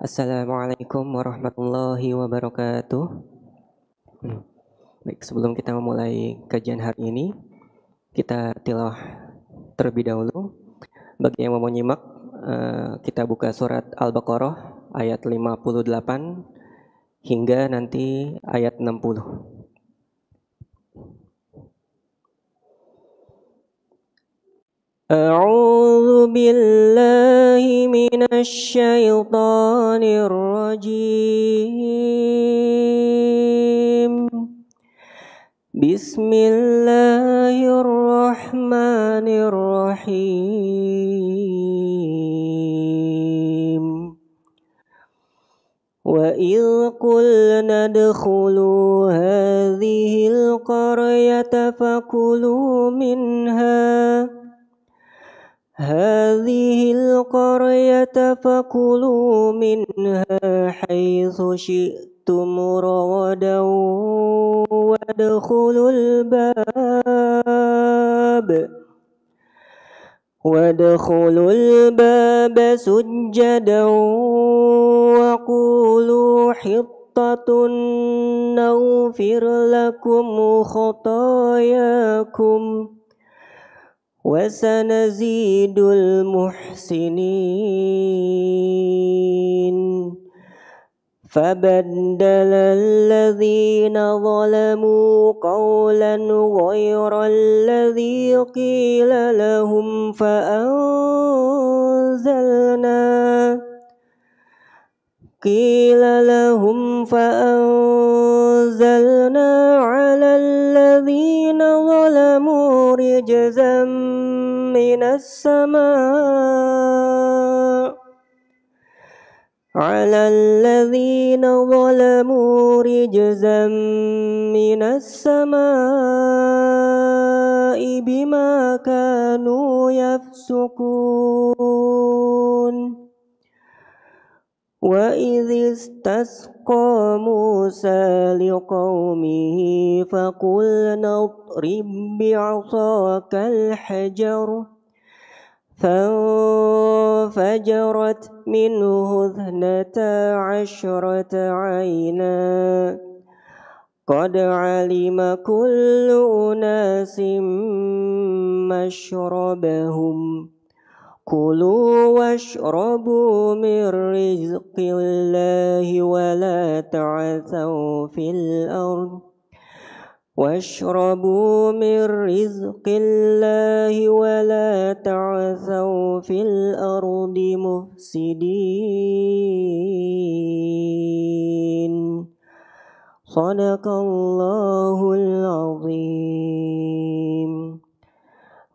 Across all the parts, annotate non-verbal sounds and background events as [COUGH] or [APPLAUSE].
Assalamualaikum warahmatullahi wabarakatuh. Baik, sebelum kita memulai kajian hari ini, kita tilawah terlebih dahulu. Bagi yang mau menyimak, eh, kita buka surat Al-Baqarah ayat 58 hingga nanti ayat 60. أعوذ بالله من الشيطان الرجيم بسم الله الرحمن الرحيم وإذ قلنا ادخلوا هذه القرية فكلوا منها هذه القرية فكلوا منها حيث شئتم رغدا وادخلوا الباب وادخلوا الباب سجدا وقولوا حطة نغفر لكم خطاياكم وسنزيد المحسنين فبدل الذين ظلموا قولا غير الذي قيل لهم فأنزلنا قيل لهم فأنزلنا على الذين ظلموا رجزا من السماء على الذين ظلموا رجزا من السماء بما كانوا يفسقون وإذ استسقى موسى لقومه فقلنا اضرب بعصاك الحجر فانفجرت منه اثنتا عشرة عينا قد علم كل أناس مشربهم كلوا واشربوا من رزق الله ولا تعثوا في الأرض واشربوا من رزق الله ولا تعثوا في الأرض مفسدين صدق الله العظيم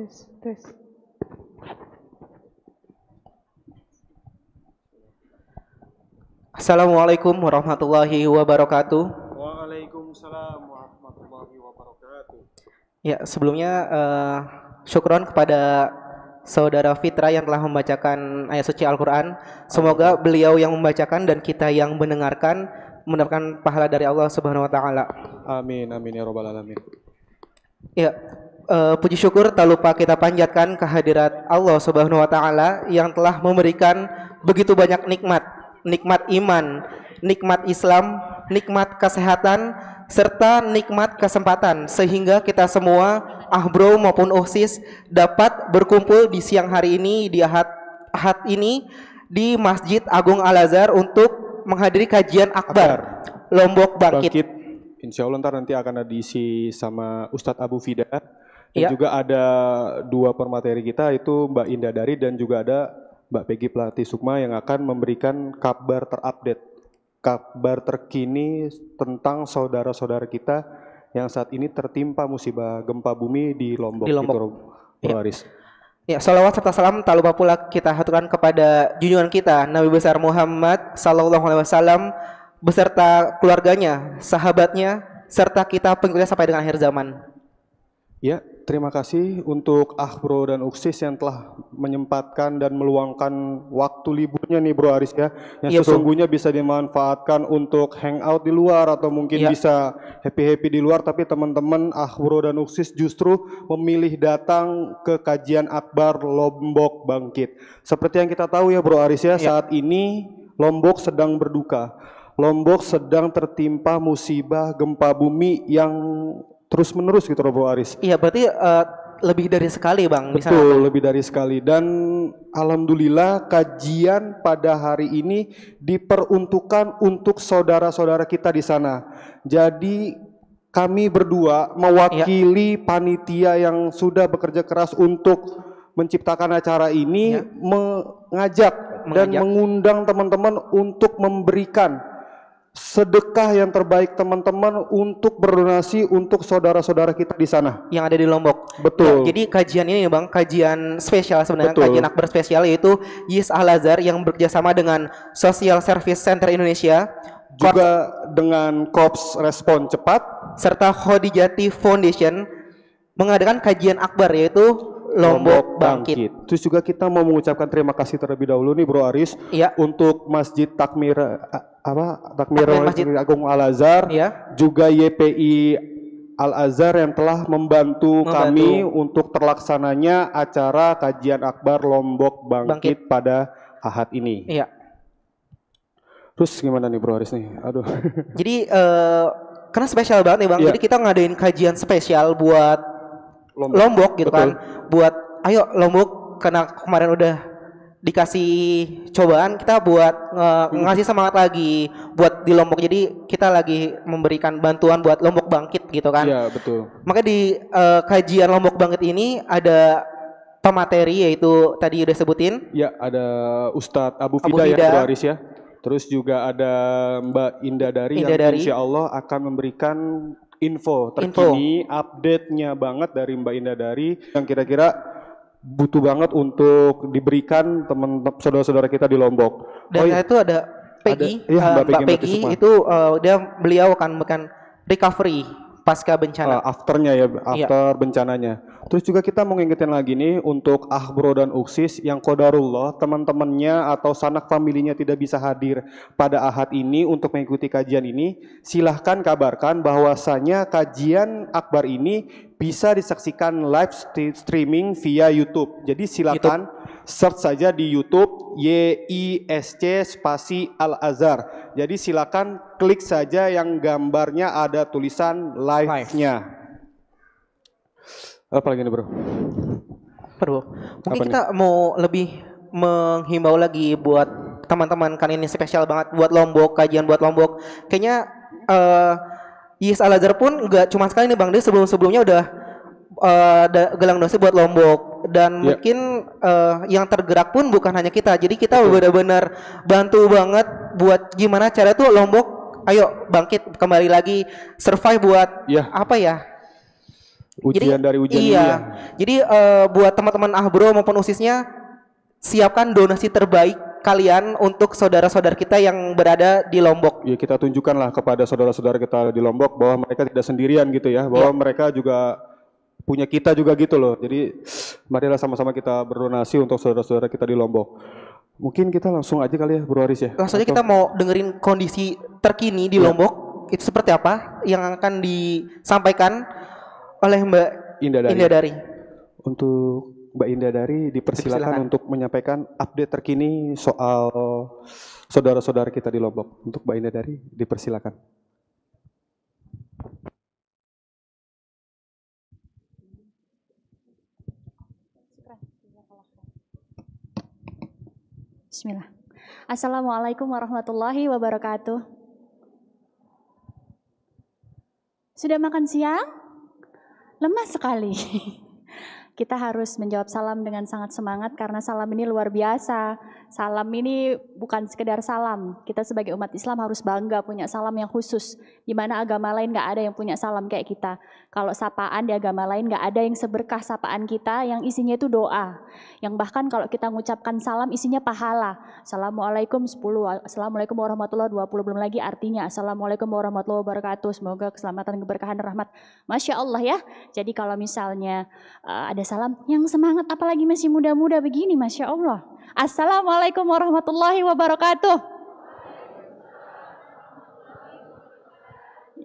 tes, tes. Assalamualaikum warahmatullahi wabarakatuh. Waalaikumsalam warahmatullahi wabarakatuh. Ya, sebelumnya uh, syukron kepada Saudara Fitra yang telah membacakan ayat suci Al-Quran. Semoga beliau yang membacakan dan kita yang mendengarkan mendapatkan pahala dari Allah Subhanahu wa taala. Amin amin ya robbal alamin. Ya, uh, puji syukur tak lupa kita panjatkan kehadirat Allah Subhanahu wa taala yang telah memberikan begitu banyak nikmat, nikmat iman, nikmat Islam, nikmat kesehatan serta nikmat kesempatan sehingga kita semua ahbro maupun ohsis dapat berkumpul di siang hari ini di ahad, ahad ini di Masjid Agung Al Azhar untuk menghadiri kajian akbar, Lombok Bangkit. Bangkit. Insya Allah nanti akan diisi sama Ustadz Abu Fida dan ya. juga ada dua permateri kita itu Mbak Indah Dari dan juga ada Mbak Peggy Plati Sukma yang akan memberikan kabar terupdate, kabar terkini tentang saudara-saudara kita yang saat ini tertimpa musibah gempa bumi di Lombok. Di Lombok. ya. Ya, salawat serta salam tak lupa pula kita haturkan kepada junjungan kita Nabi besar Muhammad sallallahu alaihi wasallam beserta keluarganya, sahabatnya serta kita pengikutnya sampai dengan akhir zaman. Ya, Terima kasih untuk Ahbro dan Uksis yang telah menyempatkan dan meluangkan waktu liburnya nih Bro Aris ya. Yang iya, sesungguhnya bro. bisa dimanfaatkan untuk hangout di luar atau mungkin iya. bisa happy-happy di luar tapi teman-teman Ahbro dan Uksis justru memilih datang ke kajian Akbar Lombok Bangkit. Seperti yang kita tahu ya Bro Aris ya, iya. saat ini Lombok sedang berduka. Lombok sedang tertimpa musibah gempa bumi yang terus menerus gitu Robo Aris. Iya berarti uh, lebih dari sekali bang. Betul misalnya. lebih dari sekali dan alhamdulillah kajian pada hari ini diperuntukkan untuk saudara-saudara kita di sana. Jadi kami berdua mewakili ya. panitia yang sudah bekerja keras untuk menciptakan acara ini ya. mengajak, mengajak dan mengundang teman-teman untuk memberikan sedekah yang terbaik teman-teman untuk berdonasi untuk saudara-saudara kita di sana yang ada di Lombok. Betul. Ya, jadi kajian ini Bang, kajian spesial sebenarnya Betul. kajian akbar spesial yaitu Yis Al Azhar yang bekerjasama dengan Social Service Center Indonesia juga dengan Kops Respon Cepat serta Khodijati Foundation mengadakan kajian akbar yaitu Lombok bangkit. bangkit. Terus juga kita mau mengucapkan terima kasih terlebih dahulu nih Bro Aris ya. untuk Masjid Takmir eh, apa takmir Masjid Agung Al Azhar ya. juga YPI Al Azhar yang telah membantu, membantu kami untuk terlaksananya acara kajian akbar Lombok Bangkit, Bangkit. pada Ahad ini. Iya. Terus gimana nih Bro Haris nih? Aduh. [LAUGHS] Jadi uh, karena spesial banget nih Bang. Iya. Jadi kita ngadain kajian spesial buat Lombok, Lombok gitu Betul. kan. Buat ayo Lombok karena kemarin udah dikasih cobaan kita buat nge hmm. ngasih semangat lagi buat di Lombok jadi kita lagi memberikan bantuan buat Lombok bangkit gitu kan Iya betul maka di uh, kajian Lombok bangkit ini ada pemateri yaitu tadi udah sebutin ya ada Ustadz Abu Fida, Abu Fida. ya ya terus juga ada Mbak Indah Dari Indah yang Dari. insya Allah akan memberikan info terkini update-nya banget dari Mbak Indah Dari yang kira-kira butuh banget untuk diberikan teman saudara-saudara kita di Lombok. Dan oh, iya. itu ada Peggy, ada, iya, eh, Mbak, Mbak Peggy, Peggy itu uh, dia beliau akan bukan recovery pasca bencana. Uh, eh, afternya ya, iya. after iya. bencananya. Terus juga kita mau ngingetin lagi nih untuk Ahbro dan Uksis yang kodarullah teman-temannya atau sanak familinya tidak bisa hadir pada ahad ini untuk mengikuti kajian ini, silahkan kabarkan bahwasanya kajian akbar ini bisa disaksikan live streaming via YouTube. Jadi silakan search saja di YouTube YISC spasi Al Azhar. Jadi silakan klik saja yang gambarnya ada tulisan live-nya. live nya Apalagi ini bro? Bro, mungkin Apa kita nih? mau lebih menghimbau lagi buat teman-teman kan ini spesial banget buat Lombok, kajian buat Lombok. Kayaknya uh, eh, Yes Al pun nggak cuma sekali nih Bang De sebelum-sebelumnya udah uh, gelang dosa buat Lombok dan yeah. mungkin uh, yang tergerak pun bukan hanya kita. Jadi kita benar-benar bantu banget buat gimana cara tuh Lombok ayo bangkit kembali lagi survive buat yeah. apa ya Ujian jadi, dari ujian iya. ini ya? Jadi uh, buat teman-teman Ahbro maupun USISnya siapkan donasi terbaik kalian untuk saudara-saudara kita yang berada di Lombok. Ya, kita tunjukkanlah kepada saudara-saudara kita di Lombok bahwa mereka tidak sendirian gitu ya, bahwa ya. mereka juga punya kita juga gitu loh. Jadi marilah sama-sama kita berdonasi untuk saudara-saudara kita di Lombok. Mungkin kita langsung aja kali ya Bro Aris ya. Langsung aja kita mau dengerin kondisi terkini di iya. Lombok itu seperti apa yang akan disampaikan oleh Mbak Indah Dari. Indah Dari. Untuk Mbak Indah Dari dipersilakan, dipersilakan untuk menyampaikan update terkini soal saudara-saudara kita di Lombok. Untuk Mbak Indah Dari dipersilakan. Bismillah. Assalamualaikum warahmatullahi wabarakatuh. Sudah makan siang? lemah sekali. [LAUGHS] Kita harus menjawab salam dengan sangat semangat karena salam ini luar biasa salam ini bukan sekedar salam. Kita sebagai umat Islam harus bangga punya salam yang khusus. Di mana agama lain nggak ada yang punya salam kayak kita. Kalau sapaan di agama lain nggak ada yang seberkah sapaan kita yang isinya itu doa. Yang bahkan kalau kita mengucapkan salam isinya pahala. Assalamualaikum 10, Assalamualaikum warahmatullahi 20 belum lagi artinya Assalamualaikum warahmatullah wabarakatuh. Semoga keselamatan, keberkahan, rahmat. Masya Allah ya. Jadi kalau misalnya eh, ada salam yang semangat apalagi masih muda-muda begini Masya Allah. Assalamualaikum warahmatullahi wabarakatuh.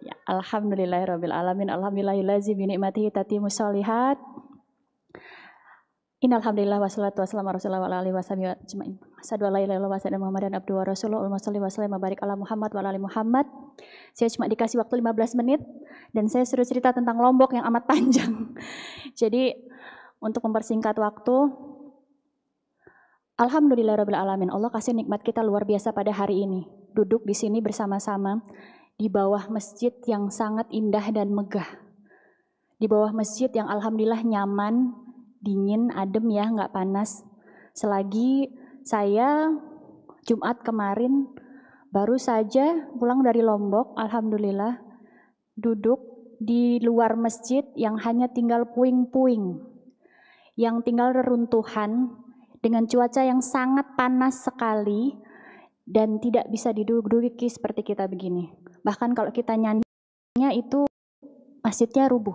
Ya, Alhamdulillahirabbil alamin. Alhamdulillahillazi bi ni'matihi tatimu sholihat. Innal hamdalillah wassalatu wassalamu ala rasulillah wa ala alihi wasallam ajmain. Asyhadu an la ilaha illallah wa Muhammadan abduhu wa rasuluh. Allahumma shalli wa sallim barik ala Muhammad wa ala Muhammad. Saya cuma dikasih waktu 15 menit dan saya suruh cerita tentang Lombok yang amat panjang. [LAUGHS] Jadi untuk mempersingkat waktu, Alhamdulillahirrahmanirrahim. Allah kasih nikmat kita luar biasa pada hari ini. Duduk di sini bersama-sama di bawah masjid yang sangat indah dan megah. Di bawah masjid yang alhamdulillah nyaman, dingin, adem ya, nggak panas. Selagi saya Jumat kemarin baru saja pulang dari Lombok, alhamdulillah duduk di luar masjid yang hanya tinggal puing-puing, yang tinggal reruntuhan, dengan cuaca yang sangat panas sekali dan tidak bisa diduduki seperti kita begini. Bahkan kalau kita nyanyinya itu masjidnya rubuh,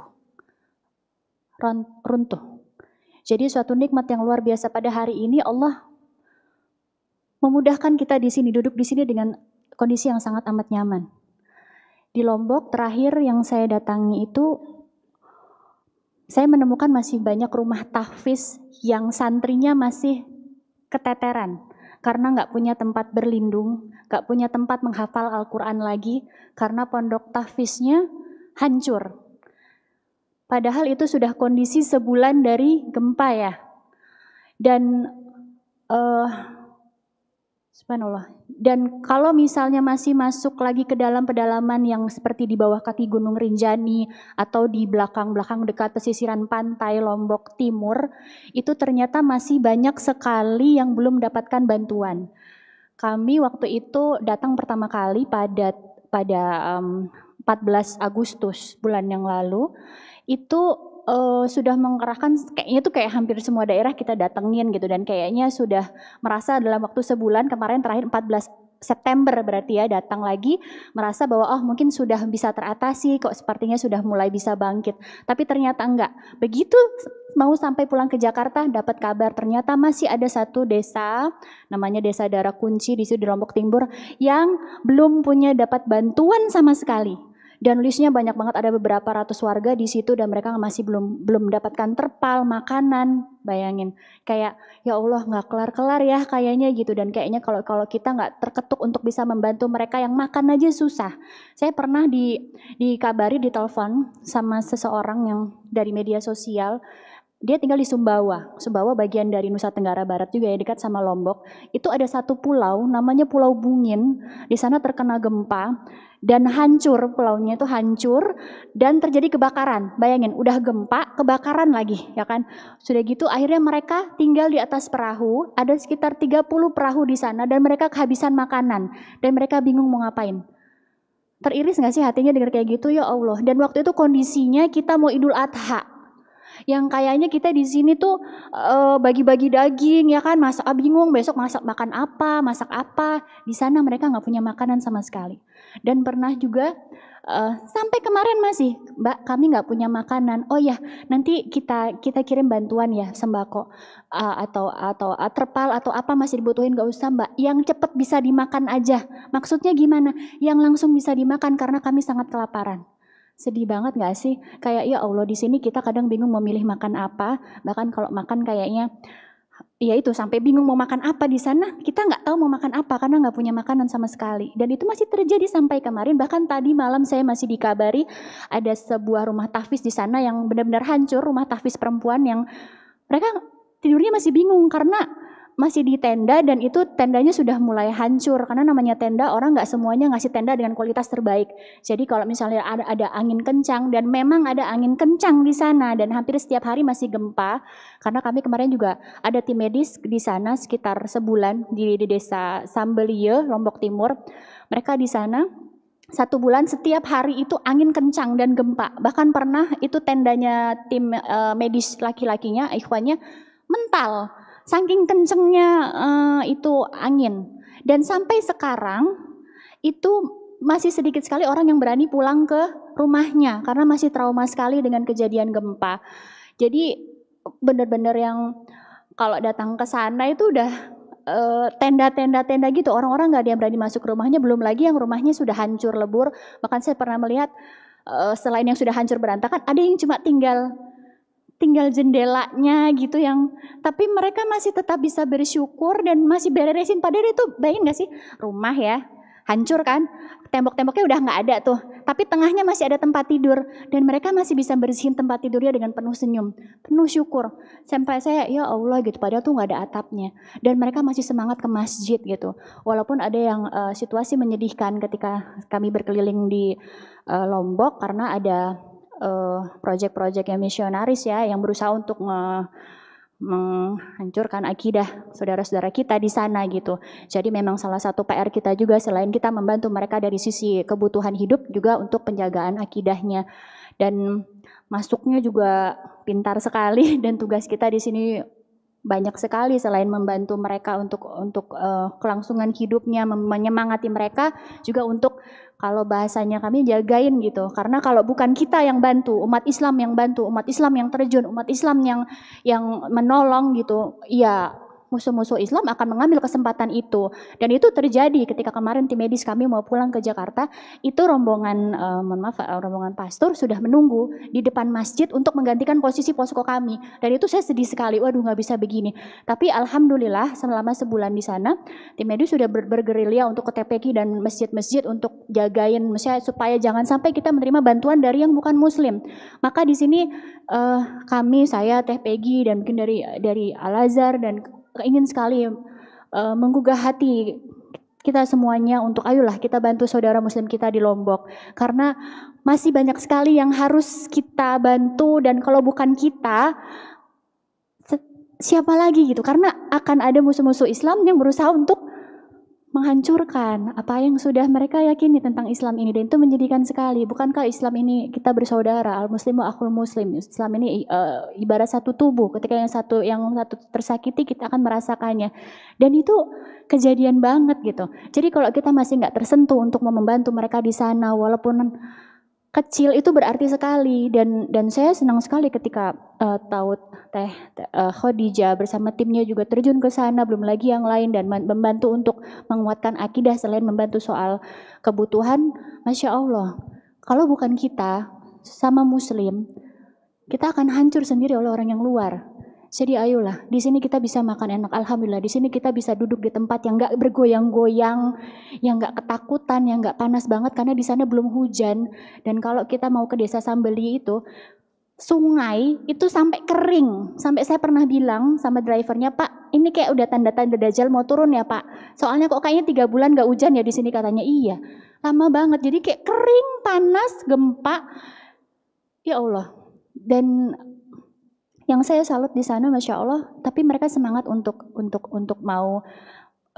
runtuh. Jadi suatu nikmat yang luar biasa pada hari ini Allah memudahkan kita di sini duduk di sini dengan kondisi yang sangat amat nyaman. Di Lombok terakhir yang saya datangi itu saya menemukan masih banyak rumah tahfiz yang santrinya masih keteteran karena nggak punya tempat berlindung, nggak punya tempat menghafal Al-Quran lagi karena pondok tahfiznya hancur. Padahal itu sudah kondisi sebulan dari gempa ya. Dan uh, Subhanallah. Dan kalau misalnya masih masuk lagi ke dalam pedalaman yang seperti di bawah kaki Gunung Rinjani atau di belakang-belakang dekat pesisiran pantai Lombok Timur, itu ternyata masih banyak sekali yang belum mendapatkan bantuan. Kami waktu itu datang pertama kali pada pada um, mmm, 14 Agustus bulan yang lalu, itu uh, sudah mengerahkan kayaknya tuh kayak hampir semua daerah kita datengin gitu dan kayaknya sudah merasa dalam waktu sebulan kemarin terakhir 14 September berarti ya datang lagi merasa bahwa oh mungkin sudah bisa teratasi kok sepertinya sudah mulai bisa bangkit tapi ternyata enggak begitu mau sampai pulang ke Jakarta dapat kabar ternyata masih ada satu desa namanya desa Darah Kunci di situ di Lombok Timur yang belum punya dapat bantuan sama sekali dan listnya banyak banget ada beberapa ratus warga di situ dan mereka masih belum belum mendapatkan terpal, makanan, bayangin. Kayak ya Allah nggak kelar-kelar ya kayaknya gitu dan kayaknya kalau kalau kita nggak terketuk untuk bisa membantu mereka yang makan aja susah. Saya pernah di dikabari ditelepon sama seseorang yang dari media sosial dia tinggal di Sumbawa. Sumbawa bagian dari Nusa Tenggara Barat juga ya, dekat sama Lombok. Itu ada satu pulau, namanya Pulau Bungin. Di sana terkena gempa dan hancur, pulaunya itu hancur dan terjadi kebakaran. Bayangin, udah gempa, kebakaran lagi, ya kan? Sudah gitu akhirnya mereka tinggal di atas perahu, ada sekitar 30 perahu di sana dan mereka kehabisan makanan dan mereka bingung mau ngapain teriris nggak sih hatinya dengar kayak gitu ya Allah dan waktu itu kondisinya kita mau Idul Adha yang kayaknya kita di sini tuh eh, bagi-bagi uh, daging ya kan masak ah, bingung besok masak makan apa masak apa di sana mereka nggak punya makanan sama sekali dan pernah juga uh, sampai kemarin masih mbak kami nggak punya makanan oh ya nanti kita kita kirim bantuan ya sembako uh, atau atau uh, terpal atau apa masih dibutuhin nggak usah mbak yang cepet bisa dimakan aja maksudnya gimana yang langsung bisa dimakan karena kami sangat kelaparan sedih banget gak sih? Kayak ya Allah di sini kita kadang bingung memilih makan apa, bahkan kalau makan kayaknya ya itu sampai bingung mau makan apa di sana kita nggak tahu mau makan apa karena nggak punya makanan sama sekali dan itu masih terjadi sampai kemarin bahkan tadi malam saya masih dikabari ada sebuah rumah tafis di sana yang benar-benar hancur rumah tafis perempuan yang mereka tidurnya masih bingung karena masih di tenda dan itu tendanya sudah mulai hancur karena namanya tenda orang nggak semuanya ngasih tenda dengan kualitas terbaik. Jadi kalau misalnya ada, ada angin kencang dan memang ada angin kencang di sana dan hampir setiap hari masih gempa karena kami kemarin juga ada tim medis di sana sekitar sebulan di, di desa Sambelie Lombok Timur. Mereka di sana satu bulan setiap hari itu angin kencang dan gempa. Bahkan pernah itu tendanya tim uh, medis laki-lakinya, ikhwannya mental Saking kencengnya uh, itu angin. Dan sampai sekarang itu masih sedikit sekali orang yang berani pulang ke rumahnya karena masih trauma sekali dengan kejadian gempa. Jadi benar-benar yang kalau datang ke sana itu udah eh, tenda-tenda-tenda gitu orang-orang nggak -orang ada berani masuk rumahnya belum lagi yang rumahnya sudah hancur lebur bahkan saya pernah melihat uh, selain yang sudah hancur berantakan ada yang cuma tinggal tinggal jendelanya gitu yang tapi mereka masih tetap bisa bersyukur dan masih beresin padahal itu bayangin gak sih rumah ya hancur kan tembok-temboknya udah nggak ada tuh tapi tengahnya masih ada tempat tidur dan mereka masih bisa bersihin tempat tidurnya dengan penuh senyum penuh syukur sampai saya ya Allah gitu padahal tuh nggak ada atapnya dan mereka masih semangat ke masjid gitu walaupun ada yang uh, situasi menyedihkan ketika kami berkeliling di uh, Lombok karena ada Eh, proyek-proyek yang misionaris ya, yang berusaha untuk menghancurkan akidah saudara-saudara kita di sana gitu. Jadi memang salah satu PR kita juga selain kita membantu mereka dari sisi kebutuhan hidup juga untuk penjagaan akidahnya dan masuknya juga pintar sekali [LAUGHS] dan tugas kita di sini banyak sekali selain membantu mereka untuk untuk uh, kelangsungan hidupnya menyemangati mereka juga untuk kalau bahasanya kami jagain gitu karena kalau bukan kita yang bantu umat Islam yang bantu umat Islam yang terjun umat Islam yang yang menolong gitu ya musuh-musuh Islam akan mengambil kesempatan itu. Dan itu terjadi ketika kemarin tim medis kami mau pulang ke Jakarta, itu rombongan eh, mohon maaf eh, rombongan pastor sudah menunggu di depan masjid untuk menggantikan posisi posko kami. Dan itu saya sedih sekali, waduh nggak bisa begini. Tapi alhamdulillah selama sebulan di sana tim medis sudah ber bergerilya untuk ke TPK dan masjid-masjid untuk jagain misalnya supaya jangan sampai kita menerima bantuan dari yang bukan muslim. Maka di sini eh, kami saya Teh Peggy dan mungkin dari dari Al Azhar dan ingin sekali uh, menggugah hati kita semuanya untuk ayolah kita bantu saudara muslim kita di Lombok karena masih banyak sekali yang harus kita bantu dan kalau bukan kita siapa lagi gitu karena akan ada musuh-musuh Islam yang berusaha untuk menghancurkan apa yang sudah mereka yakini tentang Islam ini dan itu menjadikan sekali bukankah Islam ini kita bersaudara al wa akhul muslim Islam ini uh, ibarat satu tubuh ketika yang satu yang satu tersakiti kita akan merasakannya dan itu kejadian banget gitu jadi kalau kita masih nggak tersentuh untuk membantu mereka di sana walaupun kecil itu berarti sekali dan dan saya senang sekali ketika uh, eh, tahu teh uh, Khadijah bersama timnya juga terjun ke sana belum lagi yang lain dan membantu untuk menguatkan akidah selain membantu soal kebutuhan masya Allah kalau bukan kita sama Muslim kita akan hancur sendiri oleh orang yang luar jadi ayolah, di sini kita bisa makan enak. Alhamdulillah, di sini kita bisa duduk di tempat yang nggak bergoyang-goyang, yang nggak ketakutan, yang nggak panas banget karena di sana belum hujan. Dan kalau kita mau ke desa Sambeli itu, sungai itu sampai kering. Sampai saya pernah bilang sama drivernya, Pak, ini kayak udah tanda-tanda dajal mau turun ya Pak. Soalnya kok kayaknya tiga bulan nggak hujan ya di sini katanya. Iya, lama banget. Jadi kayak kering, panas, gempa. Ya Allah. Dan yang saya salut di sana masya allah tapi mereka semangat untuk untuk untuk mau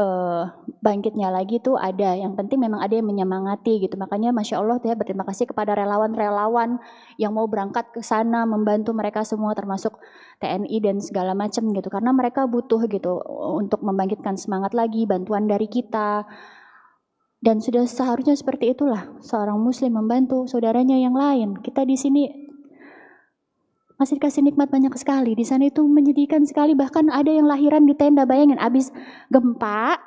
uh, bangkitnya lagi tuh ada yang penting memang ada yang menyemangati gitu makanya masya allah saya berterima kasih kepada relawan-relawan yang mau berangkat ke sana membantu mereka semua termasuk TNI dan segala macam gitu karena mereka butuh gitu untuk membangkitkan semangat lagi bantuan dari kita dan sudah seharusnya seperti itulah seorang muslim membantu saudaranya yang lain kita di sini masih dikasih nikmat banyak sekali. Di sana itu menyedihkan sekali, bahkan ada yang lahiran di tenda, bayangin abis gempa,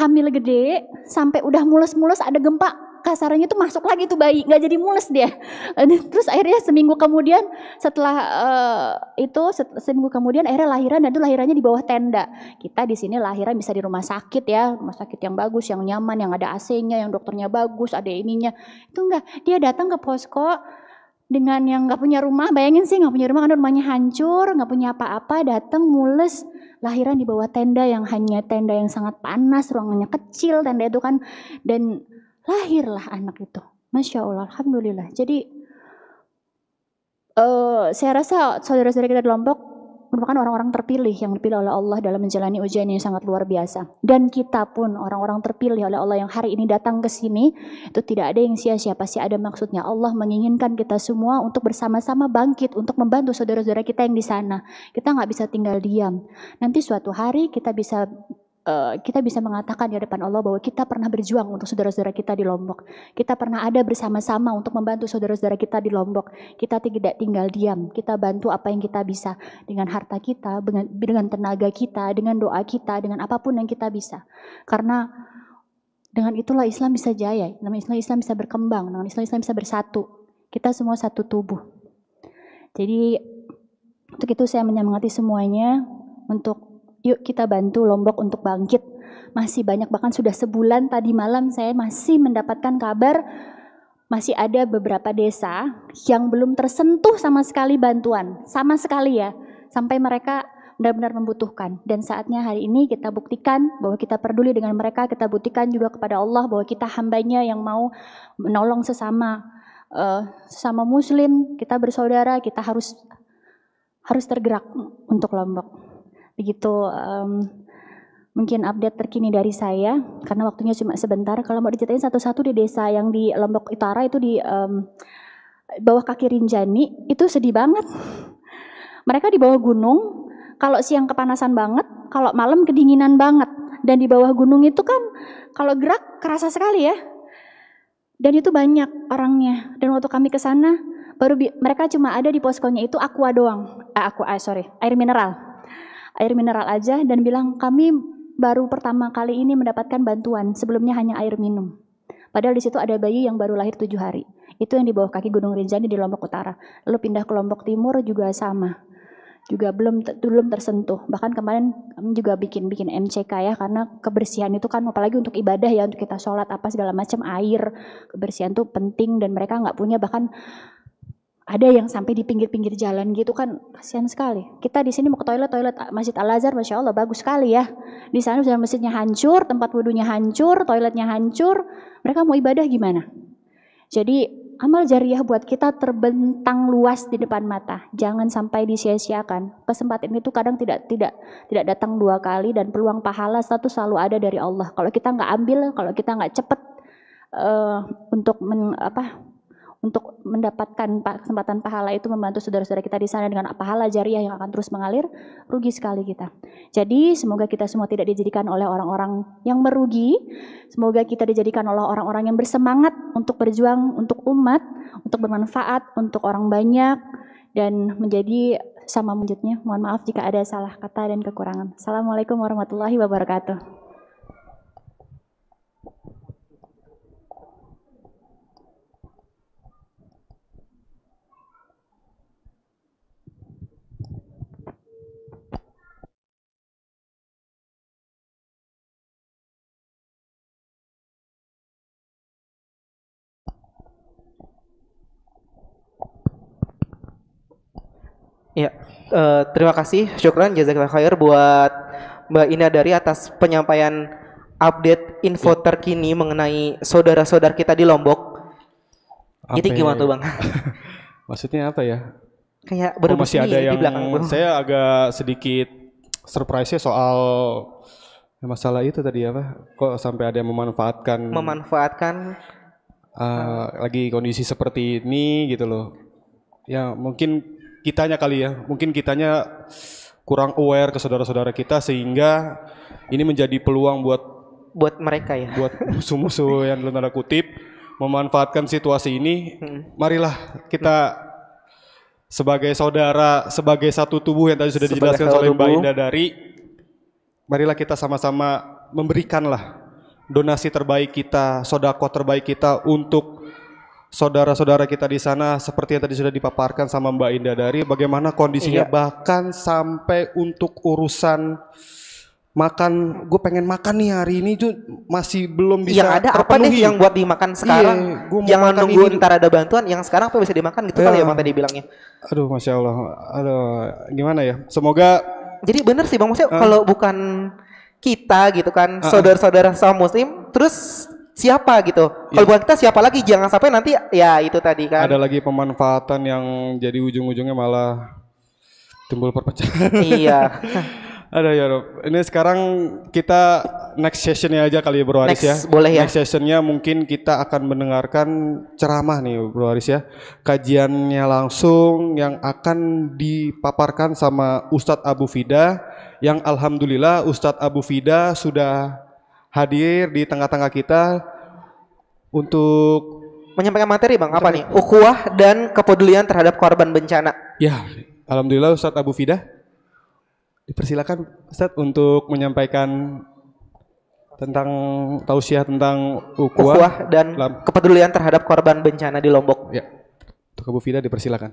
hamil gede, sampai udah mulus-mulus ada gempa, kasarnya tuh masuk lagi tuh bayi, nggak jadi mulus dia. [LAUGHS] Terus akhirnya seminggu kemudian setelah uh, itu seminggu kemudian akhirnya lahiran dan itu lahirannya di bawah tenda. Kita di sini lahiran bisa di rumah sakit ya, rumah sakit yang bagus, yang nyaman, yang ada AC-nya, yang dokternya bagus, ada ininya. Itu enggak, dia datang ke posko dengan yang nggak punya rumah, bayangin sih nggak punya rumah karena rumahnya hancur, nggak punya apa-apa, datang mules, lahiran di bawah tenda yang hanya tenda yang sangat panas, ruangannya kecil, tenda itu kan, dan lahirlah anak itu. Masya Allah, Alhamdulillah. Jadi uh, saya rasa saudara-saudara kita di Lombok merupakan orang-orang terpilih yang dipilih oleh Allah dalam menjalani ujian yang sangat luar biasa. Dan kita pun orang-orang terpilih oleh Allah yang hari ini datang ke sini itu tidak ada yang sia-sia, pasti ada maksudnya. Allah menginginkan kita semua untuk bersama-sama bangkit untuk membantu saudara-saudara kita yang di sana. Kita nggak bisa tinggal diam. Nanti suatu hari kita bisa Eh, kita bisa mengatakan di depan Allah bahwa kita pernah berjuang untuk saudara-saudara kita di Lombok. Kita pernah ada bersama-sama untuk membantu saudara-saudara kita di Lombok. Kita tidak tinggal diam, kita bantu apa yang kita bisa dengan harta kita, dengan, dengan tenaga kita, dengan doa kita, dengan apapun yang kita bisa. Karena dengan itulah Islam bisa jaya, dengan Islam Islam bisa berkembang, dengan Islam Islam bisa bersatu. Kita semua satu tubuh. Jadi untuk itu saya menyemangati semuanya untuk yuk kita bantu Lombok untuk bangkit. Masih banyak, bahkan sudah sebulan tadi malam saya masih mendapatkan kabar masih ada beberapa desa yang belum tersentuh sama sekali bantuan, sama sekali ya, sampai mereka benar-benar membutuhkan. Dan saatnya hari ini kita buktikan bahwa kita peduli dengan mereka, kita buktikan juga kepada Allah bahwa kita hambanya yang mau menolong sesama, uh, sesama Muslim, kita bersaudara, kita harus harus tergerak untuk Lombok begitu um, mungkin update terkini dari saya karena waktunya cuma sebentar. Kalau mau diceritain satu-satu di desa yang di Lombok Utara itu di um, bawah kaki Rinjani itu sedih banget. Mereka di bawah gunung, kalau siang kepanasan banget, kalau malam kedinginan banget. Dan di bawah gunung itu kan kalau gerak kerasa sekali ya. Dan itu banyak orangnya. Dan waktu kami ke sana baru mereka cuma ada di poskonya itu aqua doang. Eh, aqua, eh, sorry, air mineral air mineral aja dan bilang kami baru pertama kali ini mendapatkan bantuan, sebelumnya hanya air minum. Padahal di situ ada bayi yang baru lahir tujuh hari. Itu yang di bawah kaki Gunung Rinjani di Lombok Utara. Lalu pindah ke Lombok Timur juga sama. Juga belum belum tersentuh. Bahkan kemarin juga bikin bikin MCK ya karena kebersihan itu kan apalagi untuk ibadah ya untuk kita sholat apa segala macam air kebersihan itu penting dan mereka nggak punya bahkan ada yang sampai di pinggir-pinggir jalan gitu kan kasihan sekali. Kita di sini mau ke toilet toilet Masjid Al Azhar, masya Allah bagus sekali ya. Di sana sudah masjidnya hancur, tempat wudhunya hancur, toiletnya hancur. Mereka mau ibadah gimana? Jadi amal jariah buat kita terbentang luas di depan mata. Jangan sampai disia-siakan. Kesempatan itu kadang tidak tidak tidak datang dua kali dan peluang pahala satu selalu ada dari Allah. Kalau kita nggak ambil, kalau kita nggak cepet uh, untuk men, apa untuk mendapatkan kesempatan pahala itu membantu saudara-saudara kita di sana dengan pahala jariah yang akan terus mengalir, rugi sekali kita. Jadi semoga kita semua tidak dijadikan oleh orang-orang yang merugi, semoga kita dijadikan oleh orang-orang yang bersemangat untuk berjuang untuk umat, untuk bermanfaat untuk orang banyak dan menjadi sama wujudnya. Mohon maaf jika ada salah kata dan kekurangan. Assalamualaikum warahmatullahi wabarakatuh. Eh, terima kasih, syukran jazakallah khair buat Mbak Ina dari atas penyampaian update info ya. terkini mengenai saudara-saudara kita di Lombok. Ape. Jadi gimana ya? tuh Bang? [LAUGHS] Maksudnya apa ya? Kayak oh, masih ada yang di belakang Saya agak sedikit surprise ya soal masalah itu tadi apa? Kok sampai ada yang memanfaatkan memanfaatkan uh, hmm. lagi kondisi seperti ini gitu loh. Ya mungkin kitanya kali ya, mungkin kitanya kurang aware ke saudara-saudara kita sehingga ini menjadi peluang buat buat mereka ya. Buat musuh-musuh [LAUGHS] yang dalam tanda kutip memanfaatkan situasi ini, hmm. marilah kita sebagai saudara, sebagai satu tubuh yang tadi sudah sebagai dijelaskan oleh Mbak Indah dari marilah kita sama-sama memberikanlah donasi terbaik kita, sodako terbaik kita untuk saudara-saudara kita di sana seperti yang tadi sudah dipaparkan sama Mbak Indah dari bagaimana kondisinya iya. bahkan sampai untuk urusan makan gue pengen makan nih hari ini tuh masih belum bisa yang ada apa nih yang buat dimakan iya, sekarang iya, gua yang makan nunggu ini. ntar ada bantuan yang sekarang apa bisa dimakan gitu kan kali ya iya. bang tadi bilangnya aduh masya allah aduh gimana ya semoga jadi bener sih bang maksudnya uh, kalau bukan kita gitu kan saudara eh, eh. saudara-saudara sama muslim terus siapa gitu. Iya. Kalau yeah. bukan kita siapa lagi? Jangan sampai nanti ya itu tadi kan. Ada lagi pemanfaatan yang jadi ujung-ujungnya malah timbul perpecahan. Iya. [LAUGHS] Ada ya Rob. Ini sekarang kita next sessionnya aja kali ya Bro Aris next, ya. Boleh ya. Next sessionnya mungkin kita akan mendengarkan ceramah nih Bro Aris ya. Kajiannya langsung yang akan dipaparkan sama Ustadz Abu Fida. Yang Alhamdulillah Ustadz Abu Fida sudah hadir di tengah-tengah kita untuk menyampaikan materi Bang. Apa nih? Ukuah dan kepedulian terhadap korban bencana. Ya, alhamdulillah Ustadz Abu Fida dipersilakan Ustadz untuk menyampaikan tentang tausiah tentang ukuah, ukuah dan kepedulian terhadap korban bencana di Lombok. Ya. Untuk Abu Fida dipersilakan.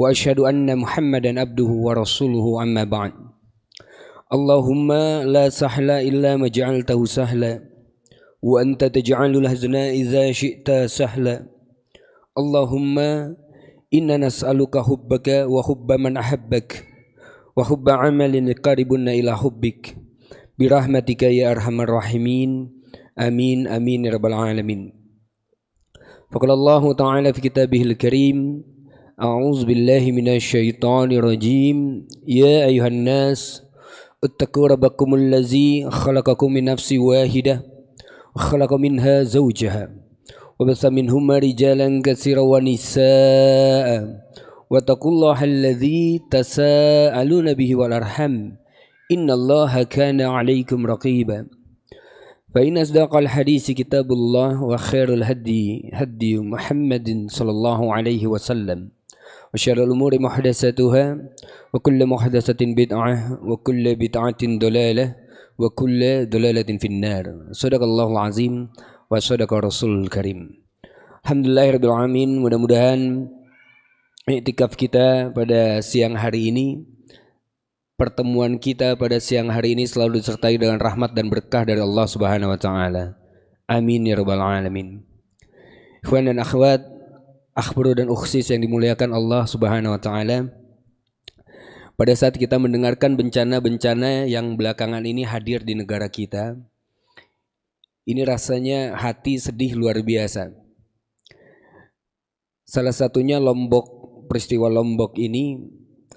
واشهد ان محمدا عبده ورسوله اما بعد اللهم لا سهل الا ما جعلته سهلا وانت تجعل الحزن اذا شئت سهلا اللهم انا نسالك حبك وحب من احبك وحب عمل يقربنا الى حبك برحمتك يا ارحم الراحمين امين امين رب العالمين فقال الله تعالى في كتابه الكريم أعوذ بالله من الشيطان الرجيم يا أيها الناس اتقوا ربكم الذي خلقكم من نفس واحدة وخلق منها زوجها وبث منهما رجالا كثيرا ونساء واتقوا الله الذي تساءلون به والأرحم إن الله كان عليكم رقيبا فإن أصدق الحديث كتاب الله وخير الهدي هدي محمد صلى الله عليه وسلم wa syarrul umuri muhdatsatuha wa kullu muhdatsatin bid'ah wa kullu bid'atin dalalah wa kullu dalalatin finnar sadaqallahu azim wa sadaqa rasul karim alhamdulillahirabbil ya alamin mudah-mudahan i'tikaf kita pada siang hari ini pertemuan kita pada siang hari ini selalu disertai dengan rahmat dan berkah dari Allah Subhanahu wa taala. Amin ya rabbal alamin. Ikhwan dan akhwat, akhbaru dan ukhsis yang dimuliakan Allah Subhanahu wa taala. Pada saat kita mendengarkan bencana-bencana yang belakangan ini hadir di negara kita, ini rasanya hati sedih luar biasa. Salah satunya Lombok, peristiwa Lombok ini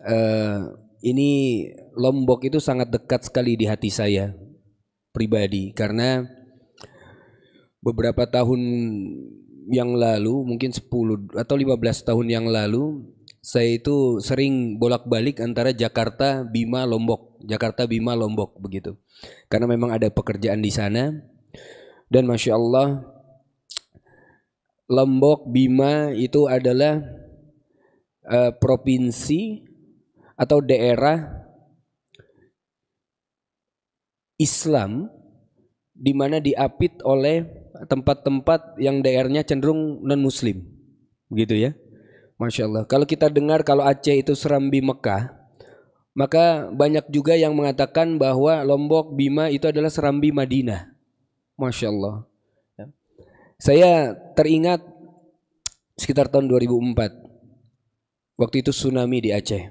uh, ini Lombok itu sangat dekat sekali di hati saya pribadi karena beberapa tahun yang lalu mungkin 10 atau 15 tahun yang lalu saya itu sering bolak-balik antara Jakarta, Bima, Lombok, Jakarta, Bima, Lombok begitu. Karena memang ada pekerjaan di sana dan masya Allah Lombok, Bima itu adalah uh, provinsi atau daerah Islam di mana diapit oleh tempat-tempat yang daerahnya cenderung non muslim begitu ya Masya Allah kalau kita dengar kalau Aceh itu Serambi Mekah maka banyak juga yang mengatakan bahwa Lombok Bima itu adalah Serambi Madinah Masya Allah ya. saya teringat sekitar tahun 2004 waktu itu tsunami di Aceh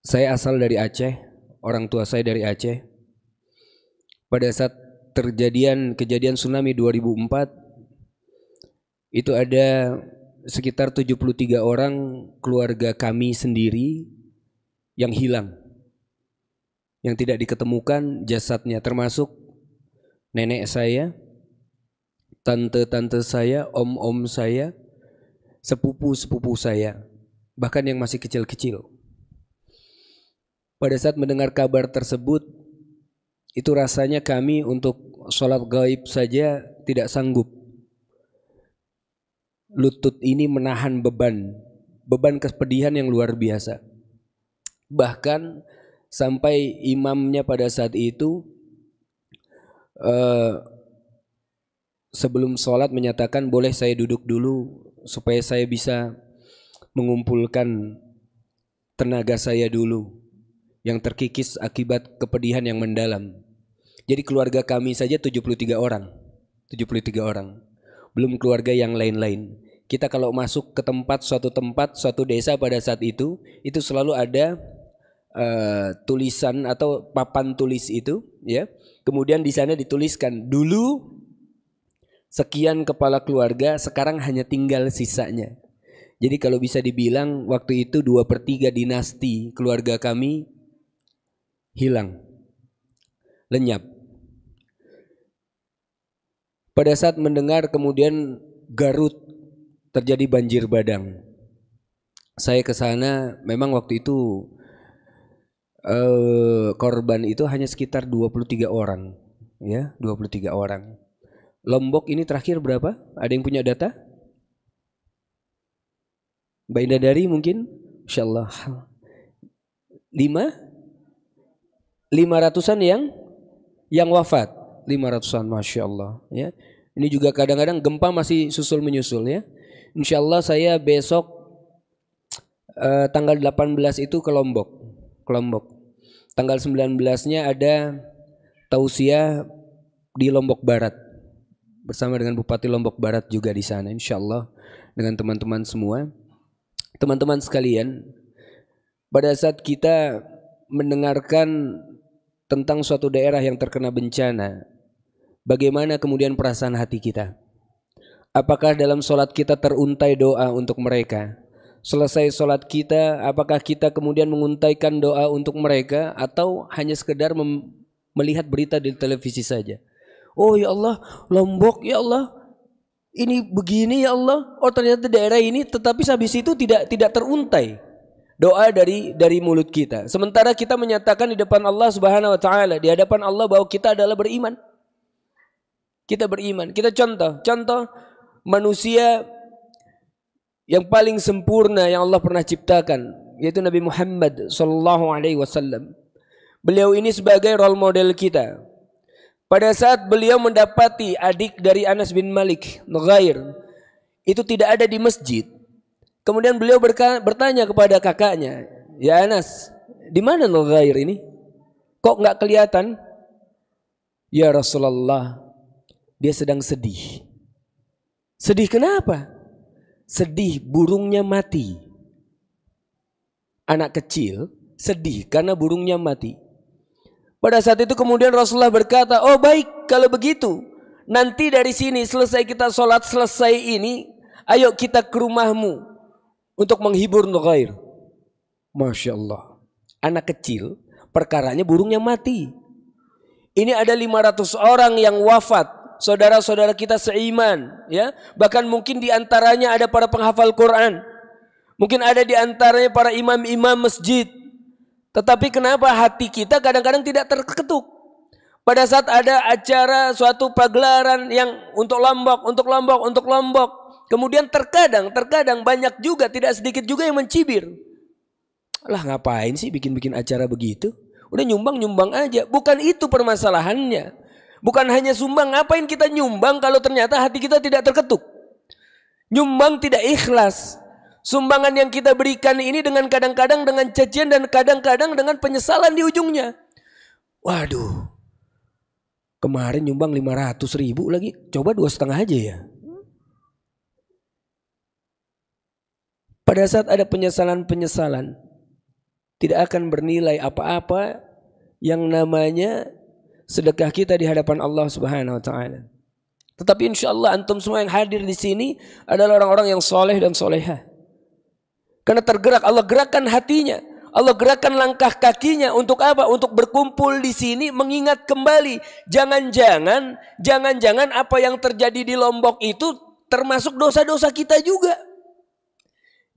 saya asal dari Aceh orang tua saya dari Aceh pada saat terjadian kejadian tsunami 2004 itu ada sekitar 73 orang keluarga kami sendiri yang hilang yang tidak diketemukan jasadnya termasuk nenek saya tante-tante saya om-om saya sepupu-sepupu saya bahkan yang masih kecil-kecil pada saat mendengar kabar tersebut itu rasanya kami untuk sholat gaib saja tidak sanggup. Lutut ini menahan beban, beban kepedihan yang luar biasa. Bahkan sampai imamnya pada saat itu eh, sebelum sholat menyatakan boleh saya duduk dulu supaya saya bisa mengumpulkan tenaga saya dulu yang terkikis akibat kepedihan yang mendalam. Jadi keluarga kami saja 73 orang. 73 orang. Belum keluarga yang lain-lain. Kita kalau masuk ke tempat suatu tempat, suatu desa pada saat itu, itu selalu ada uh, tulisan atau papan tulis itu, ya. Kemudian di sana dituliskan dulu sekian kepala keluarga, sekarang hanya tinggal sisanya. Jadi kalau bisa dibilang waktu itu dua per tiga dinasti keluarga kami hilang, lenyap. Pada saat mendengar kemudian Garut terjadi banjir badang. Saya ke sana memang waktu itu eh, korban itu hanya sekitar 23 orang ya, 23 orang. Lombok ini terakhir berapa? Ada yang punya data? Mbak Indah Dari mungkin? Allah lima, lima ratusan yang yang wafat lima ratusan Masya Allah ya. Ini juga kadang-kadang gempa masih susul menyusul ya. Insya Allah saya besok eh, tanggal 18 itu ke Lombok. Ke Lombok. Tanggal 19-nya ada tausiah di Lombok Barat bersama dengan Bupati Lombok Barat juga di sana insya Allah dengan teman-teman semua teman-teman sekalian pada saat kita mendengarkan tentang suatu daerah yang terkena bencana bagaimana kemudian perasaan hati kita? Apakah dalam sholat kita teruntai doa untuk mereka? Selesai sholat kita, apakah kita kemudian menguntaikan doa untuk mereka atau hanya sekedar melihat berita di televisi saja? Oh ya Allah, Lombok ya Allah, ini begini ya Allah. Oh ternyata daerah ini, tetapi habis itu tidak tidak teruntai doa dari dari mulut kita. Sementara kita menyatakan di depan Allah Subhanahu wa taala, di hadapan Allah bahwa kita adalah beriman. Kita beriman. Kita contoh. Contoh manusia yang paling sempurna yang Allah pernah ciptakan. Yaitu Nabi Muhammad sallallahu alaihi wasallam. Beliau ini sebagai role model kita. Pada saat beliau mendapati adik dari Anas bin Malik, Nughair, itu tidak ada di masjid. Kemudian beliau bertanya kepada kakaknya, Ya Anas, di mana Nughair ini? Kok nggak kelihatan? Ya Rasulullah, dia sedang sedih. Sedih kenapa? Sedih burungnya mati. Anak kecil sedih karena burungnya mati. Pada saat itu kemudian Rasulullah berkata, "Oh baik, kalau begitu, nanti dari sini selesai kita sholat selesai ini, ayo kita ke rumahmu untuk menghibur Nukair. Masya Allah. Anak kecil, perkaranya burungnya mati. Ini ada 500 orang yang wafat saudara-saudara kita seiman, ya. Bahkan mungkin di antaranya ada para penghafal Quran. Mungkin ada di antaranya para imam-imam masjid. Tetapi kenapa hati kita kadang-kadang tidak terketuk? Pada saat ada acara suatu pagelaran yang untuk Lombok, untuk Lombok, untuk Lombok. Kemudian terkadang, terkadang banyak juga, tidak sedikit juga yang mencibir. Lah ngapain sih bikin-bikin acara begitu? Udah nyumbang-nyumbang aja. Bukan itu permasalahannya. Bukan hanya sumbang, ngapain kita nyumbang kalau ternyata hati kita tidak terketuk? Nyumbang tidak ikhlas. Sumbangan yang kita berikan ini dengan kadang-kadang dengan cacian dan kadang-kadang dengan penyesalan di ujungnya. Waduh, kemarin nyumbang 500 ribu lagi, coba dua setengah aja ya. Pada saat ada penyesalan-penyesalan, tidak akan bernilai apa-apa yang namanya sedekah kita di hadapan Allah Subhanahu wa taala. Tetapi insya Allah antum semua yang hadir di sini adalah orang-orang yang soleh dan soleha. Karena tergerak, Allah gerakan hatinya. Allah gerakan langkah kakinya untuk apa? Untuk berkumpul di sini mengingat kembali. Jangan-jangan, jangan-jangan apa yang terjadi di Lombok itu termasuk dosa-dosa kita juga.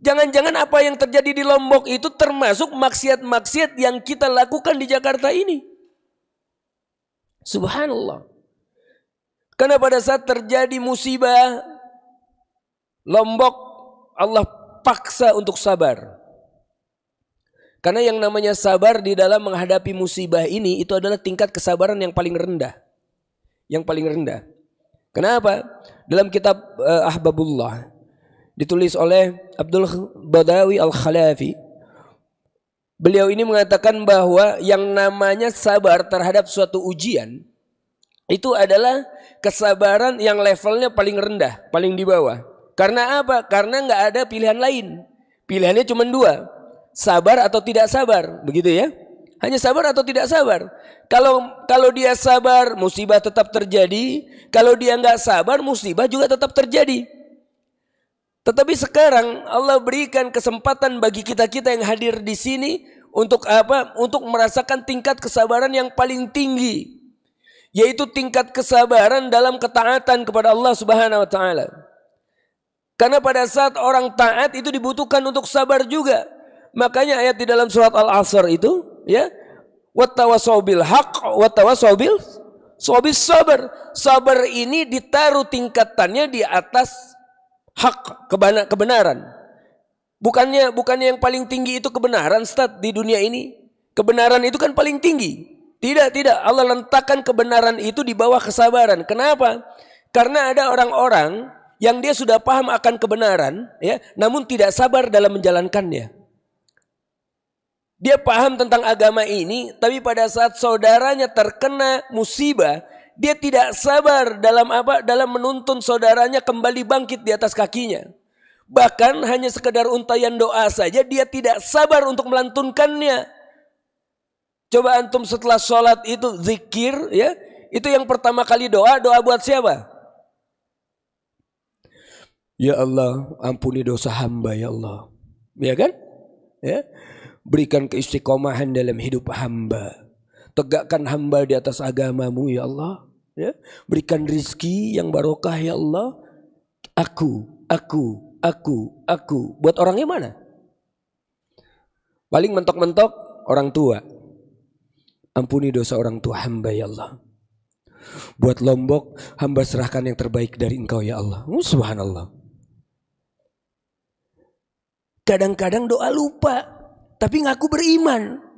Jangan-jangan apa yang terjadi di Lombok itu termasuk maksiat-maksiat yang kita lakukan di Jakarta ini. Subhanallah. Karena pada saat terjadi musibah, Lombok Allah paksa untuk sabar. Karena yang namanya sabar di dalam menghadapi musibah ini itu adalah tingkat kesabaran yang paling rendah. Yang paling rendah. Kenapa? Dalam kitab uh, Ahbabullah ditulis oleh Abdul Badawi Al-Khalafi Beliau ini mengatakan bahwa yang namanya sabar terhadap suatu ujian itu adalah kesabaran yang levelnya paling rendah, paling di bawah. Karena apa? Karena nggak ada pilihan lain. Pilihannya cuma dua, sabar atau tidak sabar, begitu ya? Hanya sabar atau tidak sabar. Kalau kalau dia sabar, musibah tetap terjadi. Kalau dia nggak sabar, musibah juga tetap terjadi. Tetapi sekarang Allah berikan kesempatan bagi kita-kita yang hadir di sini untuk apa? Untuk merasakan tingkat kesabaran yang paling tinggi yaitu tingkat kesabaran dalam ketaatan kepada Allah Subhanahu wa taala. Karena pada saat orang taat itu dibutuhkan untuk sabar juga. Makanya ayat di dalam surat Al-Asr itu ya, watawasobil hak haq sobis sabar. Sabar ini ditaruh tingkatannya di atas hak kebenaran. Bukannya bukannya yang paling tinggi itu kebenaran, stat di dunia ini. Kebenaran itu kan paling tinggi. Tidak, tidak. Allah letakkan kebenaran itu di bawah kesabaran. Kenapa? Karena ada orang-orang yang dia sudah paham akan kebenaran, ya, namun tidak sabar dalam menjalankannya. Dia paham tentang agama ini, tapi pada saat saudaranya terkena musibah, dia tidak sabar dalam apa? Dalam menuntun saudaranya kembali bangkit di atas kakinya. Bahkan hanya sekedar untayan doa saja dia tidak sabar untuk melantunkannya. Coba antum setelah sholat itu zikir ya. Itu yang pertama kali doa, doa buat siapa? Ya Allah, ampuni dosa hamba ya Allah. Ya kan? Ya. Berikan keistiqomahan dalam hidup hamba. Tegakkan hamba di atas agamamu ya Allah ya. Berikan rizki yang barokah ya Allah. Aku, aku, aku, aku. Buat orangnya mana? Paling mentok-mentok orang tua. Ampuni dosa orang tua hamba ya Allah. Buat Lombok hamba serahkan yang terbaik dari engkau ya Allah. Oh, subhanallah. Kadang-kadang doa lupa. Tapi ngaku beriman.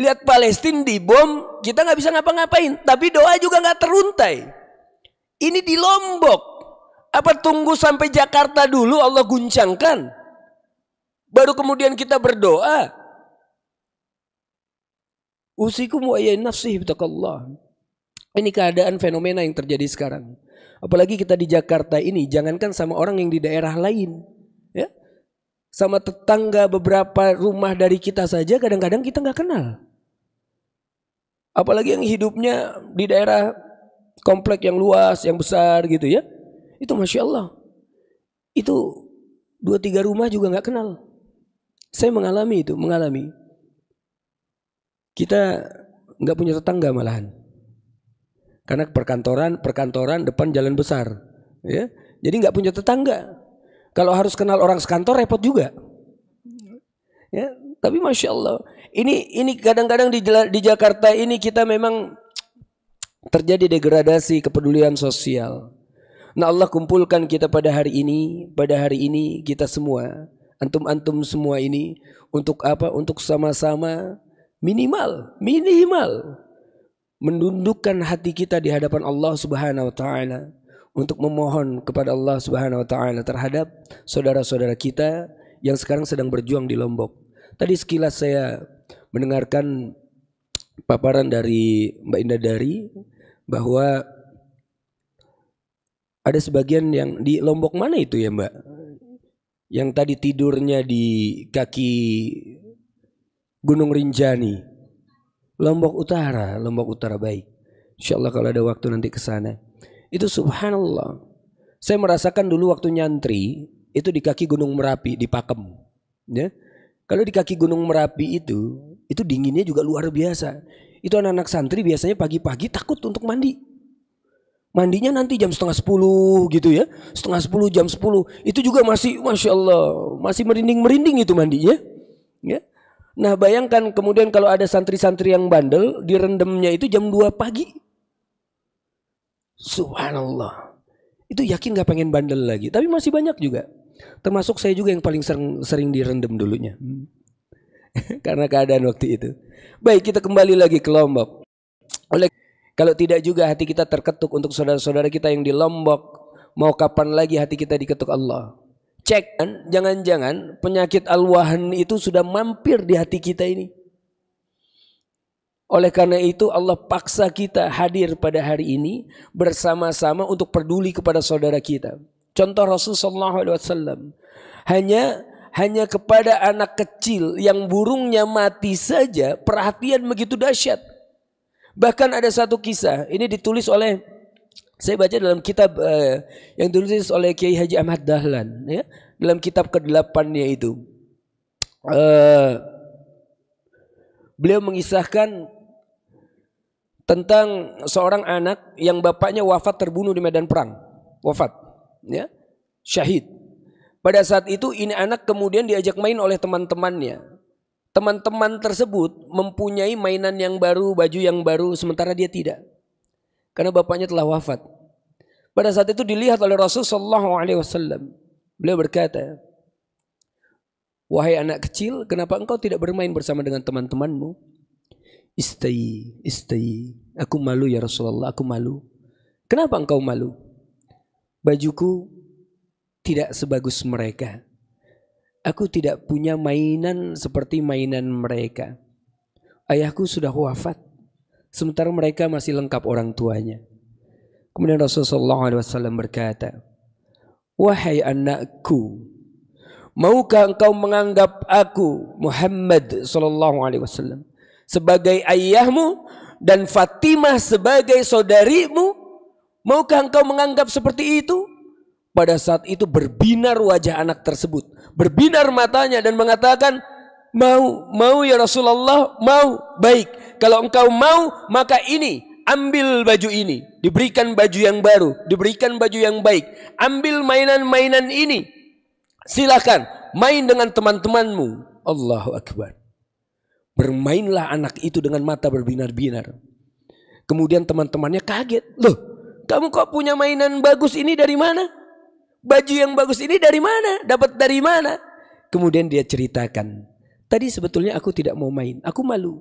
Lihat Palestina dibom, kita nggak bisa ngapa-ngapain. Tapi doa juga nggak teruntai. Ini di Lombok. Apa tunggu sampai Jakarta dulu Allah guncangkan? Baru kemudian kita berdoa. Usikum wa nafsi Allah. Ini keadaan fenomena yang terjadi sekarang. Apalagi kita di Jakarta ini, jangankan sama orang yang di daerah lain. Ya? Sama tetangga beberapa rumah dari kita saja kadang-kadang kita nggak kenal. Apalagi yang hidupnya di daerah komplek yang luas, yang besar gitu ya. Itu Masya Allah. Itu dua tiga rumah juga nggak kenal. Saya mengalami itu, mengalami. Kita nggak punya tetangga malahan. Karena perkantoran, perkantoran depan jalan besar. Ya. Jadi nggak punya tetangga. Kalau harus kenal orang sekantor repot juga. Ya, tapi masya Allah ini ini kadang-kadang di di Jakarta ini kita memang terjadi degradasi kepedulian sosial. Nah Allah kumpulkan kita pada hari ini, pada hari ini kita semua, antum-antum semua ini untuk apa? Untuk sama-sama minimal, minimal mendundukkan hati kita di hadapan Allah Subhanahu wa taala untuk memohon kepada Allah Subhanahu wa taala terhadap saudara-saudara kita yang sekarang sedang berjuang di Lombok. Tadi sekilas saya mendengarkan paparan dari Mbak Indah Dari bahwa ada sebagian yang di Lombok mana itu ya Mbak? Yang tadi tidurnya di kaki Gunung Rinjani. Lombok Utara, Lombok Utara baik. Insya Allah kalau ada waktu nanti ke sana. Itu subhanallah. Saya merasakan dulu waktu nyantri itu di kaki Gunung Merapi di Pakem. Ya. Kalau di kaki Gunung Merapi itu itu dinginnya juga luar biasa. Itu anak-anak santri biasanya pagi-pagi takut untuk mandi. Mandinya nanti jam setengah sepuluh gitu ya. Setengah sepuluh jam sepuluh. Itu juga masih Masya Allah. Masih merinding-merinding itu mandinya. Ya. Nah bayangkan kemudian kalau ada santri-santri yang bandel. Direndamnya itu jam dua pagi. Subhanallah. Itu yakin gak pengen bandel lagi. Tapi masih banyak juga. Termasuk saya juga yang paling sering, sering direndam dulunya. Hmm. [LAUGHS] karena keadaan waktu itu. Baik, kita kembali lagi ke Lombok. Oleh kalau tidak juga hati kita terketuk untuk saudara-saudara kita yang di Lombok, mau kapan lagi hati kita diketuk Allah? Cek kan, jangan-jangan penyakit al-wahan itu sudah mampir di hati kita ini. Oleh karena itu Allah paksa kita hadir pada hari ini bersama-sama untuk peduli kepada saudara kita. Contoh rasulullah SAW. alaihi hanya hanya kepada anak kecil yang burungnya mati saja perhatian begitu dahsyat. Bahkan ada satu kisah, ini ditulis oleh saya baca dalam kitab eh, yang ditulis oleh Kiai Haji Ahmad Dahlan ya, dalam kitab ke-8-nya itu. Eh, beliau mengisahkan tentang seorang anak yang bapaknya wafat terbunuh di medan perang, wafat ya, syahid. Pada saat itu ini anak kemudian diajak main oleh teman-temannya. Teman-teman tersebut mempunyai mainan yang baru, baju yang baru, sementara dia tidak. Karena bapaknya telah wafat. Pada saat itu dilihat oleh Rasulullah Shallallahu Alaihi Wasallam. Beliau berkata, Wahai anak kecil, kenapa engkau tidak bermain bersama dengan teman-temanmu? Istai, istai. Aku malu ya Rasulullah, aku malu. Kenapa engkau malu? Bajuku tidak sebagus mereka. Aku tidak punya mainan seperti mainan mereka. Ayahku sudah wafat, sementara mereka masih lengkap orang tuanya. Kemudian Rasulullah SAW berkata, Wahai anakku, maukah engkau menganggap aku Muhammad Sallallahu Alaihi Wasallam sebagai ayahmu dan Fatimah sebagai saudarimu? Maukah engkau menganggap seperti itu? Pada saat itu berbinar wajah anak tersebut. Berbinar matanya dan mengatakan, mau, mau ya Rasulullah, mau, baik. Kalau engkau mau, maka ini, ambil baju ini. Diberikan baju yang baru, diberikan baju yang baik. Ambil mainan-mainan ini. Silakan, main dengan teman-temanmu. Allahu Akbar. Bermainlah anak itu dengan mata berbinar-binar. Kemudian teman-temannya kaget. Loh, kamu kok punya mainan bagus ini dari mana? baju yang bagus ini dari mana? Dapat dari mana? Kemudian dia ceritakan. Tadi sebetulnya aku tidak mau main. Aku malu.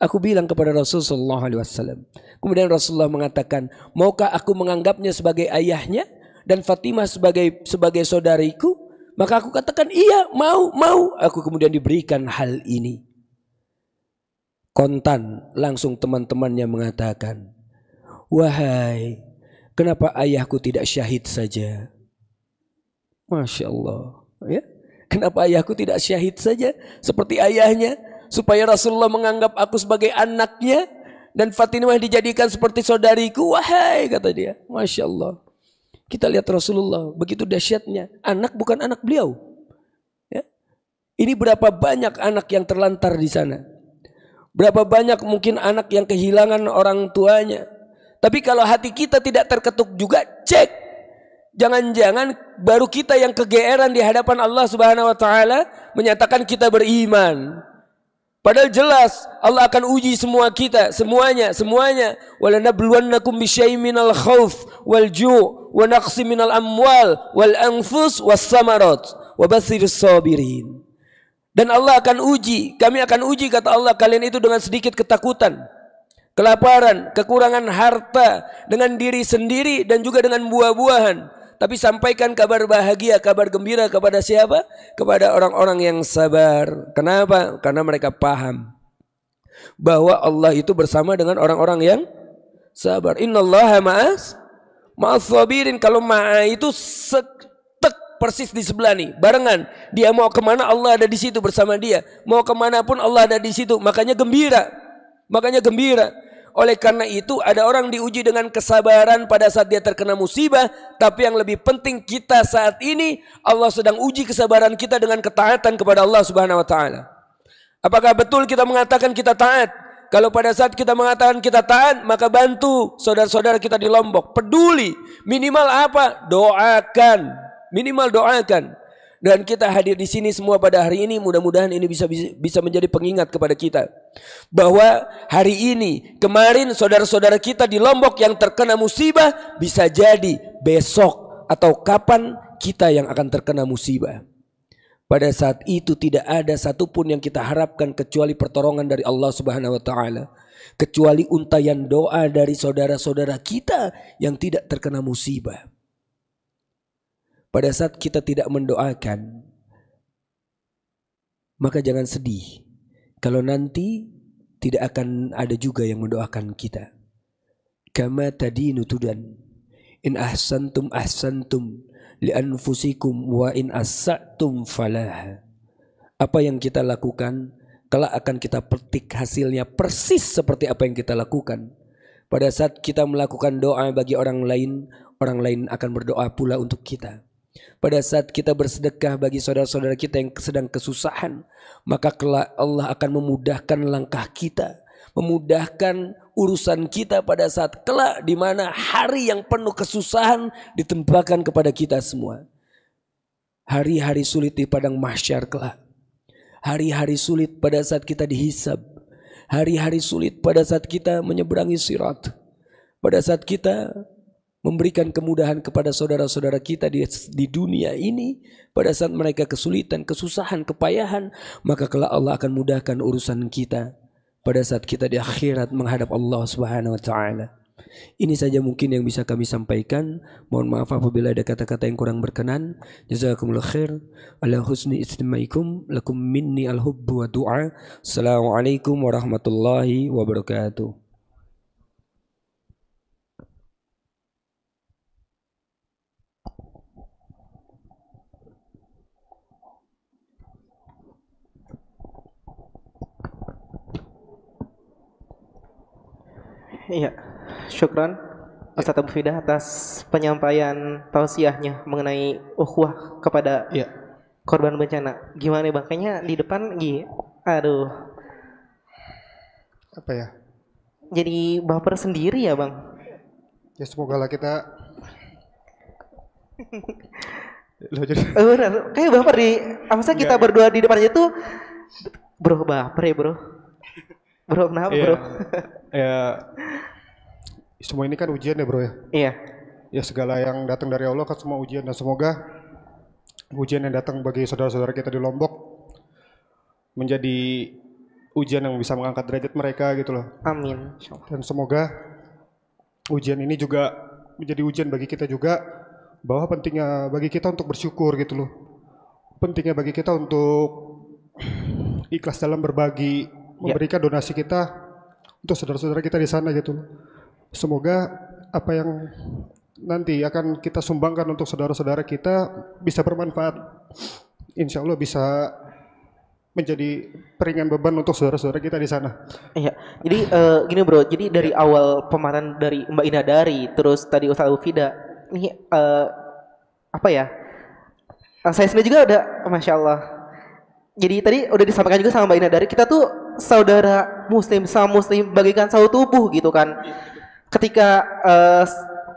Aku bilang kepada Rasulullah SAW. Kemudian Rasulullah mengatakan, maukah aku menganggapnya sebagai ayahnya dan Fatimah sebagai sebagai saudariku? Maka aku katakan iya mau mau. Aku kemudian diberikan hal ini. Kontan langsung teman-temannya mengatakan, wahai kenapa ayahku tidak syahid saja? Masya Allah. Ya? Kenapa ayahku tidak syahid saja seperti ayahnya? Supaya Rasulullah menganggap aku sebagai anaknya dan Fatimah dijadikan seperti saudariku. Wahai kata dia. Masya Allah. Kita lihat Rasulullah begitu dahsyatnya. Anak bukan anak beliau. Ya? Ini berapa banyak anak yang terlantar di sana. Berapa banyak mungkin anak yang kehilangan orang tuanya. Tapi kalau hati kita tidak terketuk juga cek Jangan-jangan baru kita yang kegeeran di hadapan Allah Subhanahu wa taala menyatakan kita beriman. Padahal jelas Allah akan uji semua kita, semuanya, semuanya. Walanabluwannakum bisyai'in minal khauf wal ju' wa naqsi minal amwal wal anfus was samarat wa basir sabirin. Dan Allah akan uji, kami akan uji kata Allah kalian itu dengan sedikit ketakutan, kelaparan, kekurangan harta, dengan diri sendiri dan juga dengan buah-buahan tapi sampaikan kabar bahagia, kabar gembira kepada siapa? Kepada orang-orang yang sabar. Kenapa? Karena mereka paham bahwa Allah itu bersama dengan orang-orang yang sabar. Innallaha ma'as ma'as sabirin. Kalau ma'a itu setek persis di sebelah nih, barengan. Dia mau kemana Allah ada di situ bersama dia. Mau kemana pun Allah ada di situ. Makanya gembira. Makanya gembira. Oleh karena itu ada orang diuji dengan kesabaran pada saat dia terkena musibah. Tapi yang lebih penting kita saat ini Allah sedang uji kesabaran kita dengan ketaatan kepada Allah subhanahu wa ta'ala. Apakah betul kita mengatakan kita taat? Kalau pada saat kita mengatakan kita taat, maka bantu saudara-saudara kita di Lombok. Peduli. Minimal apa? Doakan. Minimal doakan dan kita hadir di sini semua pada hari ini mudah-mudahan ini bisa bisa menjadi pengingat kepada kita bahwa hari ini kemarin saudara-saudara kita di Lombok yang terkena musibah bisa jadi besok atau kapan kita yang akan terkena musibah. Pada saat itu tidak ada satupun yang kita harapkan kecuali pertolongan dari Allah Subhanahu wa taala. Kecuali untayan doa dari saudara-saudara kita yang tidak terkena musibah. Pada saat kita tidak mendoakan, maka jangan sedih. Kalau nanti tidak akan ada juga yang mendoakan kita. Kama tadi nutudan. In ahsantum ahsantum li anfusikum wa in asatum falah. Apa yang kita lakukan, kelak akan kita petik hasilnya persis seperti apa yang kita lakukan. Pada saat kita melakukan doa bagi orang lain, orang lain akan berdoa pula untuk kita. Pada saat kita bersedekah bagi saudara-saudara kita yang sedang kesusahan, maka Allah akan memudahkan langkah kita, memudahkan urusan kita pada saat kelak di mana hari yang penuh kesusahan ditempatkan kepada kita semua. Hari-hari sulit di padang mahsyar kelak. Hari-hari sulit pada saat kita dihisab. Hari-hari sulit pada saat kita menyeberangi sirat. Pada saat kita memberikan kemudahan kepada saudara-saudara kita di, di dunia ini pada saat mereka kesulitan, kesusahan, kepayahan, maka kelak Allah akan mudahkan urusan kita pada saat kita di akhirat menghadap Allah Subhanahu wa taala. Ini saja mungkin yang bisa kami sampaikan. Mohon maaf apabila ada kata-kata yang kurang berkenan. Jazakumullah khair. Ala husni istimaikum. Lakum minni al-hubbu wa du'a. Assalamualaikum warahmatullahi wabarakatuh. Iya. Syukran Ustaz Abu Fidah atas penyampaian tausiahnya mengenai ukhuwah kepada iya. korban bencana. Gimana Bang? Kayaknya di depan gi aduh. Apa ya? Jadi baper sendiri ya, Bang. Ya semoga lah kita [LAUGHS] Loh, jadi... Eh, Benar, kayak baper di apa sih kita iya, iya. berdua di depannya tuh bro baper ya bro bro kenapa yeah. bro [LAUGHS] ya semua ini kan ujian ya bro ya. Iya. Ya segala yang datang dari Allah kan semua ujian dan semoga ujian yang datang bagi saudara-saudara kita di Lombok menjadi ujian yang bisa mengangkat derajat mereka gitu loh. Amin. Dan semoga ujian ini juga menjadi ujian bagi kita juga bahwa pentingnya bagi kita untuk bersyukur gitu loh. Pentingnya bagi kita untuk ikhlas dalam berbagi, ya. memberikan donasi kita untuk saudara-saudara kita di sana gitu. Semoga apa yang nanti akan kita sumbangkan untuk saudara-saudara kita bisa bermanfaat. Insya Allah bisa menjadi peringan beban untuk saudara-saudara kita di sana. Iya. Jadi uh, gini bro, jadi dari iya. awal pemahaman dari Mbak Ina dari, terus tadi Ustaz Ufida, ini uh, apa ya? Uh, saya sendiri juga ada, masya Allah. Jadi tadi udah disampaikan juga sama Mbak Ina dari, kita tuh saudara muslim sama muslim bagikan satu tubuh gitu kan. Ketika uh,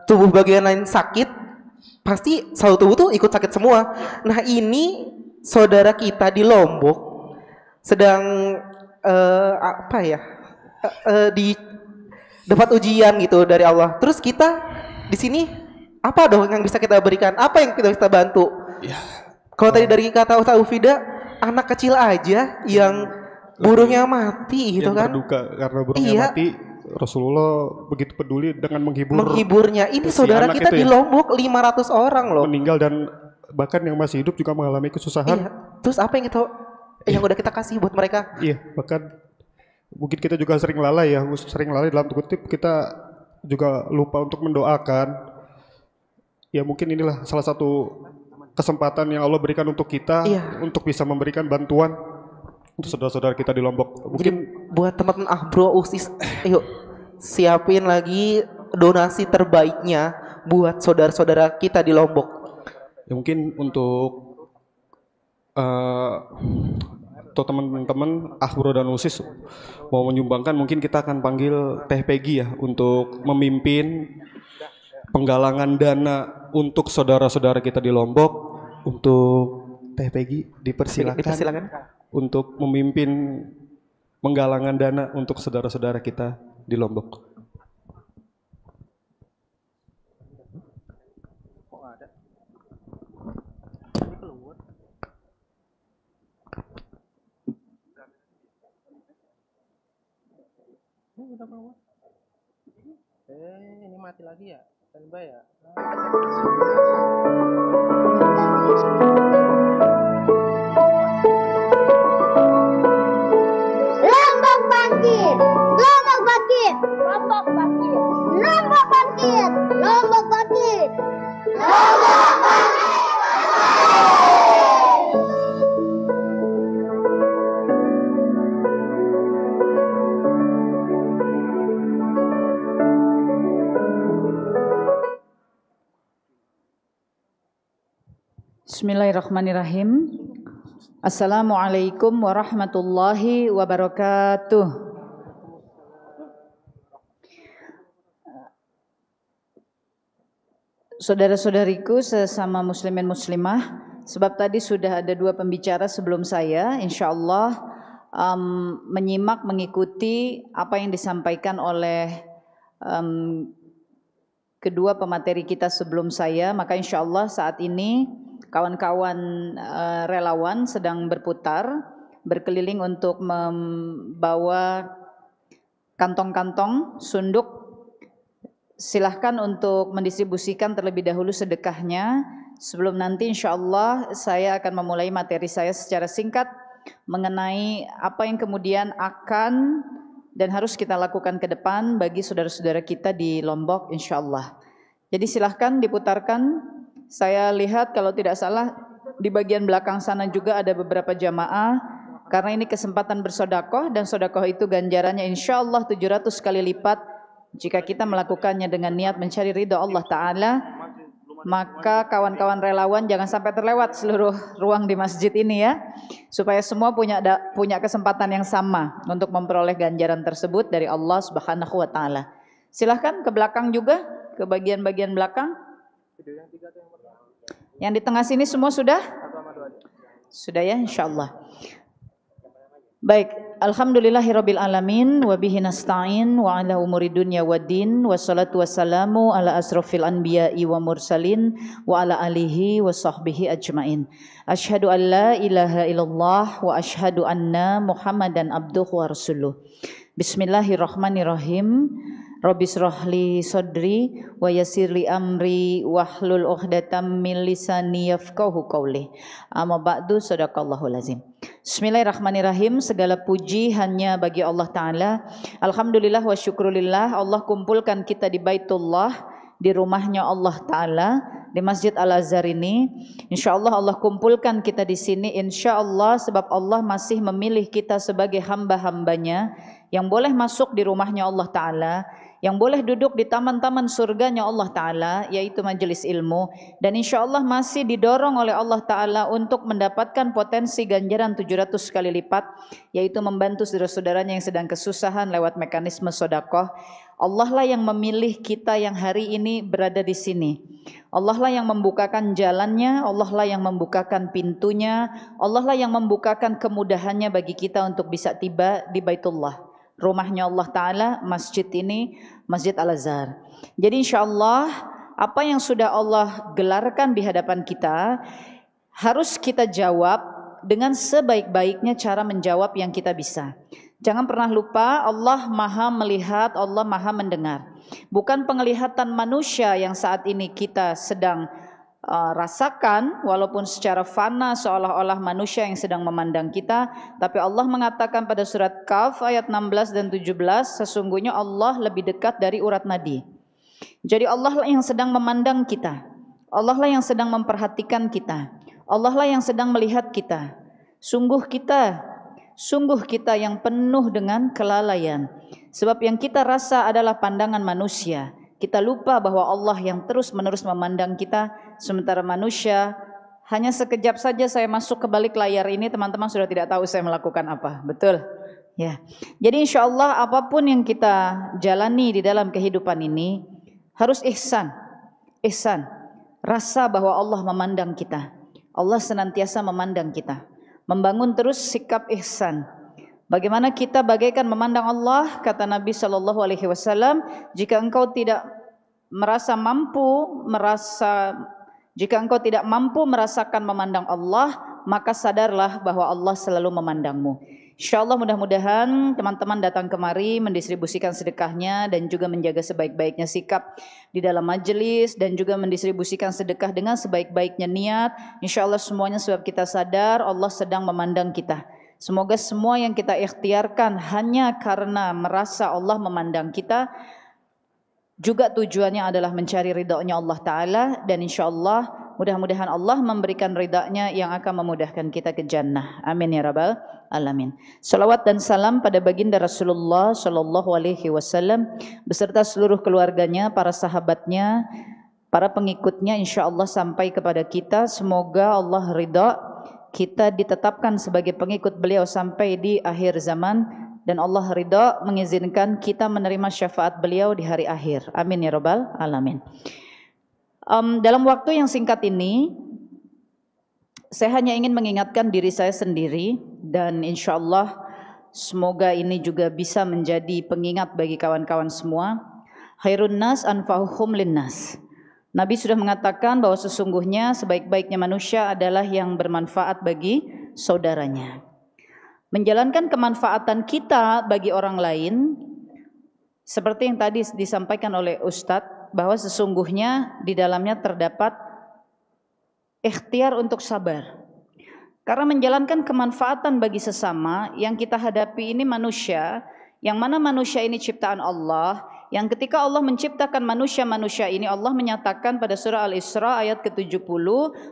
tubuh bagian lain sakit, pasti satu tubuh tuh ikut sakit semua. Nah, ini saudara kita di Lombok sedang uh, apa ya? Uh, uh, di dapat ujian gitu dari Allah. Terus kita di sini apa dong yang bisa kita berikan? Apa yang kita bisa bantu? Ya. Kalau tadi oh. dari kata Ustaz Ufida, anak kecil aja yang burungnya mati gitu kan berduka karena burungnya iya. mati Rasulullah begitu peduli dengan menghibur menghiburnya ini si saudara kita di Lombok ya? 500 orang loh meninggal dan bahkan yang masih hidup juga mengalami kesusahan iya. terus apa yang kita iya. yang udah kita kasih buat mereka iya bahkan mungkin kita juga sering lalai ya sering lalai dalam kutip kita juga lupa untuk mendoakan ya mungkin inilah salah satu kesempatan yang Allah berikan untuk kita iya. untuk bisa memberikan bantuan untuk saudara-saudara kita di Lombok. Mungkin Jadi, buat teman teman ah bro Usis, ayo siapin lagi donasi terbaiknya buat saudara-saudara kita di Lombok. Ya mungkin untuk uh, eh, atau teman-teman Ahbro dan Usis mau menyumbangkan mungkin kita akan panggil Teh Peggy ya untuk memimpin penggalangan dana untuk saudara-saudara kita di Lombok untuk Teh Peggy dipersilakan. Dipersilakan untuk memimpin menggalangan dana untuk saudara-saudara kita di Lombok. Eh, ini mati lagi ya? ya? Nah. bangkit, lombok bangkit, lombok bangkit, lombok bangkit, lombok bangkit, lombok bangkit. Bismillahirrahmanirrahim. Assalamualaikum warahmatullahi wabarakatuh. saudara-saudariku sesama muslimin muslimah, sebab tadi sudah ada dua pembicara sebelum saya, insya Allah um, menyimak, mengikuti apa yang disampaikan oleh um, kedua pemateri kita sebelum saya, maka insya Allah saat ini kawan-kawan uh, relawan sedang berputar, berkeliling untuk membawa kantong-kantong, sunduk silahkan untuk mendistribusikan terlebih dahulu sedekahnya sebelum nanti insya Allah saya akan memulai materi saya secara singkat mengenai apa yang kemudian akan dan harus kita lakukan ke depan bagi saudara-saudara kita di Lombok insya Allah. Jadi silahkan diputarkan, saya lihat kalau tidak salah di bagian belakang sana juga ada beberapa jamaah karena ini kesempatan bersodakoh dan sodakoh itu ganjarannya insya Allah 700 kali lipat jika kita melakukannya dengan niat mencari ridho Allah Ta'ala, maka kawan-kawan relawan jangan sampai terlewat seluruh ruang di masjid ini ya. Supaya semua punya punya kesempatan yang sama untuk memperoleh ganjaran tersebut dari Allah Subhanahu wa taala. Silahkan ke belakang juga, ke bagian-bagian belakang. Yang di tengah sini semua sudah? Sudah ya, insya Allah. Baik, alhamdulillahirabbil alamin wa bihi nasta'in wa ala umuri dunya waddin wassalatu wassalamu ala asrofil anbiya'i wa mursalin wa ala alihi wa sahbihi ajmain. Asyhadu an la ilaha illallah wa asyhadu anna Muhammadan abduhu wa rasuluh. Bismillahirrahmanirrahim. Rabbis rohli sodri wa yasirli amri wahlul uhdatam min lisani yafqahu qawli. Amma ba'du sadaqallahu lazim. Bismillahirrahmanirrahim. Segala puji hanya bagi Allah Ta'ala. Alhamdulillah wa syukrulillah. Allah kumpulkan kita di Baitullah, di rumahnya Allah Ta'ala, di Masjid Al-Azhar ini. Insya Allah Allah kumpulkan kita di sini. Insya Allah sebab Allah masih memilih kita sebagai hamba-hambanya yang boleh masuk di rumahnya Allah Ta'ala yang boleh duduk di taman-taman surganya Allah Ta'ala yaitu majelis ilmu dan insya Allah masih didorong oleh Allah Ta'ala untuk mendapatkan potensi ganjaran 700 kali lipat yaitu membantu saudara-saudaranya yang sedang kesusahan lewat mekanisme sodakoh Allah lah yang memilih kita yang hari ini berada di sini. Allah lah yang membukakan jalannya, Allah lah yang membukakan pintunya, Allah lah yang membukakan kemudahannya bagi kita untuk bisa tiba di Baitullah rumahnya Allah Ta'ala, masjid ini, Masjid Al-Azhar. Jadi insya Allah apa yang sudah Allah gelarkan di hadapan kita harus kita jawab dengan sebaik-baiknya cara menjawab yang kita bisa. Jangan pernah lupa Allah maha melihat, Allah maha mendengar. Bukan penglihatan manusia yang saat ini kita sedang Eh, rasakan walaupun secara fana seolah-olah manusia yang sedang memandang kita tapi Allah mengatakan pada surat Kaf ayat 16 dan 17 sesungguhnya Allah lebih dekat dari urat nadi jadi Allah lah yang sedang memandang kita Allah lah yang sedang memperhatikan kita Allah lah yang sedang melihat kita sungguh kita sungguh kita yang penuh dengan kelalaian sebab yang kita rasa adalah pandangan manusia kita lupa bahwa Allah yang terus-menerus memandang kita sementara manusia hanya sekejap saja saya masuk ke balik layar ini teman-teman sudah tidak tahu saya melakukan apa. Betul? Ya. Jadi insya Allah apapun yang kita jalani di dalam kehidupan ini harus ihsan. Ihsan. Rasa bahwa Allah memandang kita. Allah senantiasa memandang kita. Membangun terus sikap ihsan. Bagaimana kita bagaikan memandang Allah kata Nabi shallallahu alaihi wasallam jika engkau tidak merasa mampu, merasa jika engkau tidak mampu merasakan memandang Allah, maka sadarlah bahwa Allah selalu memandangmu. Insya Allah mudah-mudahan teman-teman datang kemari mendistribusikan sedekahnya dan juga menjaga sebaik-baiknya sikap di dalam majelis dan juga mendistribusikan sedekah dengan sebaik-baiknya niat. Insya Allah semuanya sebab kita sadar Allah sedang memandang kita. Semoga semua yang kita ikhtiarkan hanya karena merasa Allah memandang kita juga tujuannya adalah mencari ridhonya Allah Ta'ala dan insyaallah mudah-mudahan Allah memberikan ridhanya yang akan memudahkan kita ke jannah. Amin ya Rabbal Alamin. Salawat dan salam pada baginda Rasulullah Shallallahu Alaihi Wasallam beserta seluruh keluarganya, para sahabatnya, para pengikutnya insyaallah sampai kepada kita. Semoga Allah ridha kita ditetapkan sebagai pengikut beliau sampai di akhir zaman dan Allah ridha mengizinkan kita menerima syafaat beliau di hari akhir. Amin ya Rabbal alamin. Um, dalam waktu yang singkat ini, saya hanya ingin mengingatkan diri saya sendiri dan insya Allah semoga ini juga bisa menjadi pengingat bagi kawan-kawan semua. Khairun nas anfahuhum linnas. Nabi sudah mengatakan bahwa sesungguhnya sebaik-baiknya manusia adalah yang bermanfaat bagi saudaranya menjalankan kemanfaatan kita bagi orang lain seperti yang tadi disampaikan oleh Ustadz bahwa sesungguhnya di dalamnya terdapat ikhtiar untuk sabar. Karena menjalankan kemanfaatan bagi sesama yang kita hadapi ini manusia, yang mana manusia ini ciptaan Allah, yang ketika Allah menciptakan manusia-manusia ini, Allah menyatakan pada surah Al-Isra ayat ke-70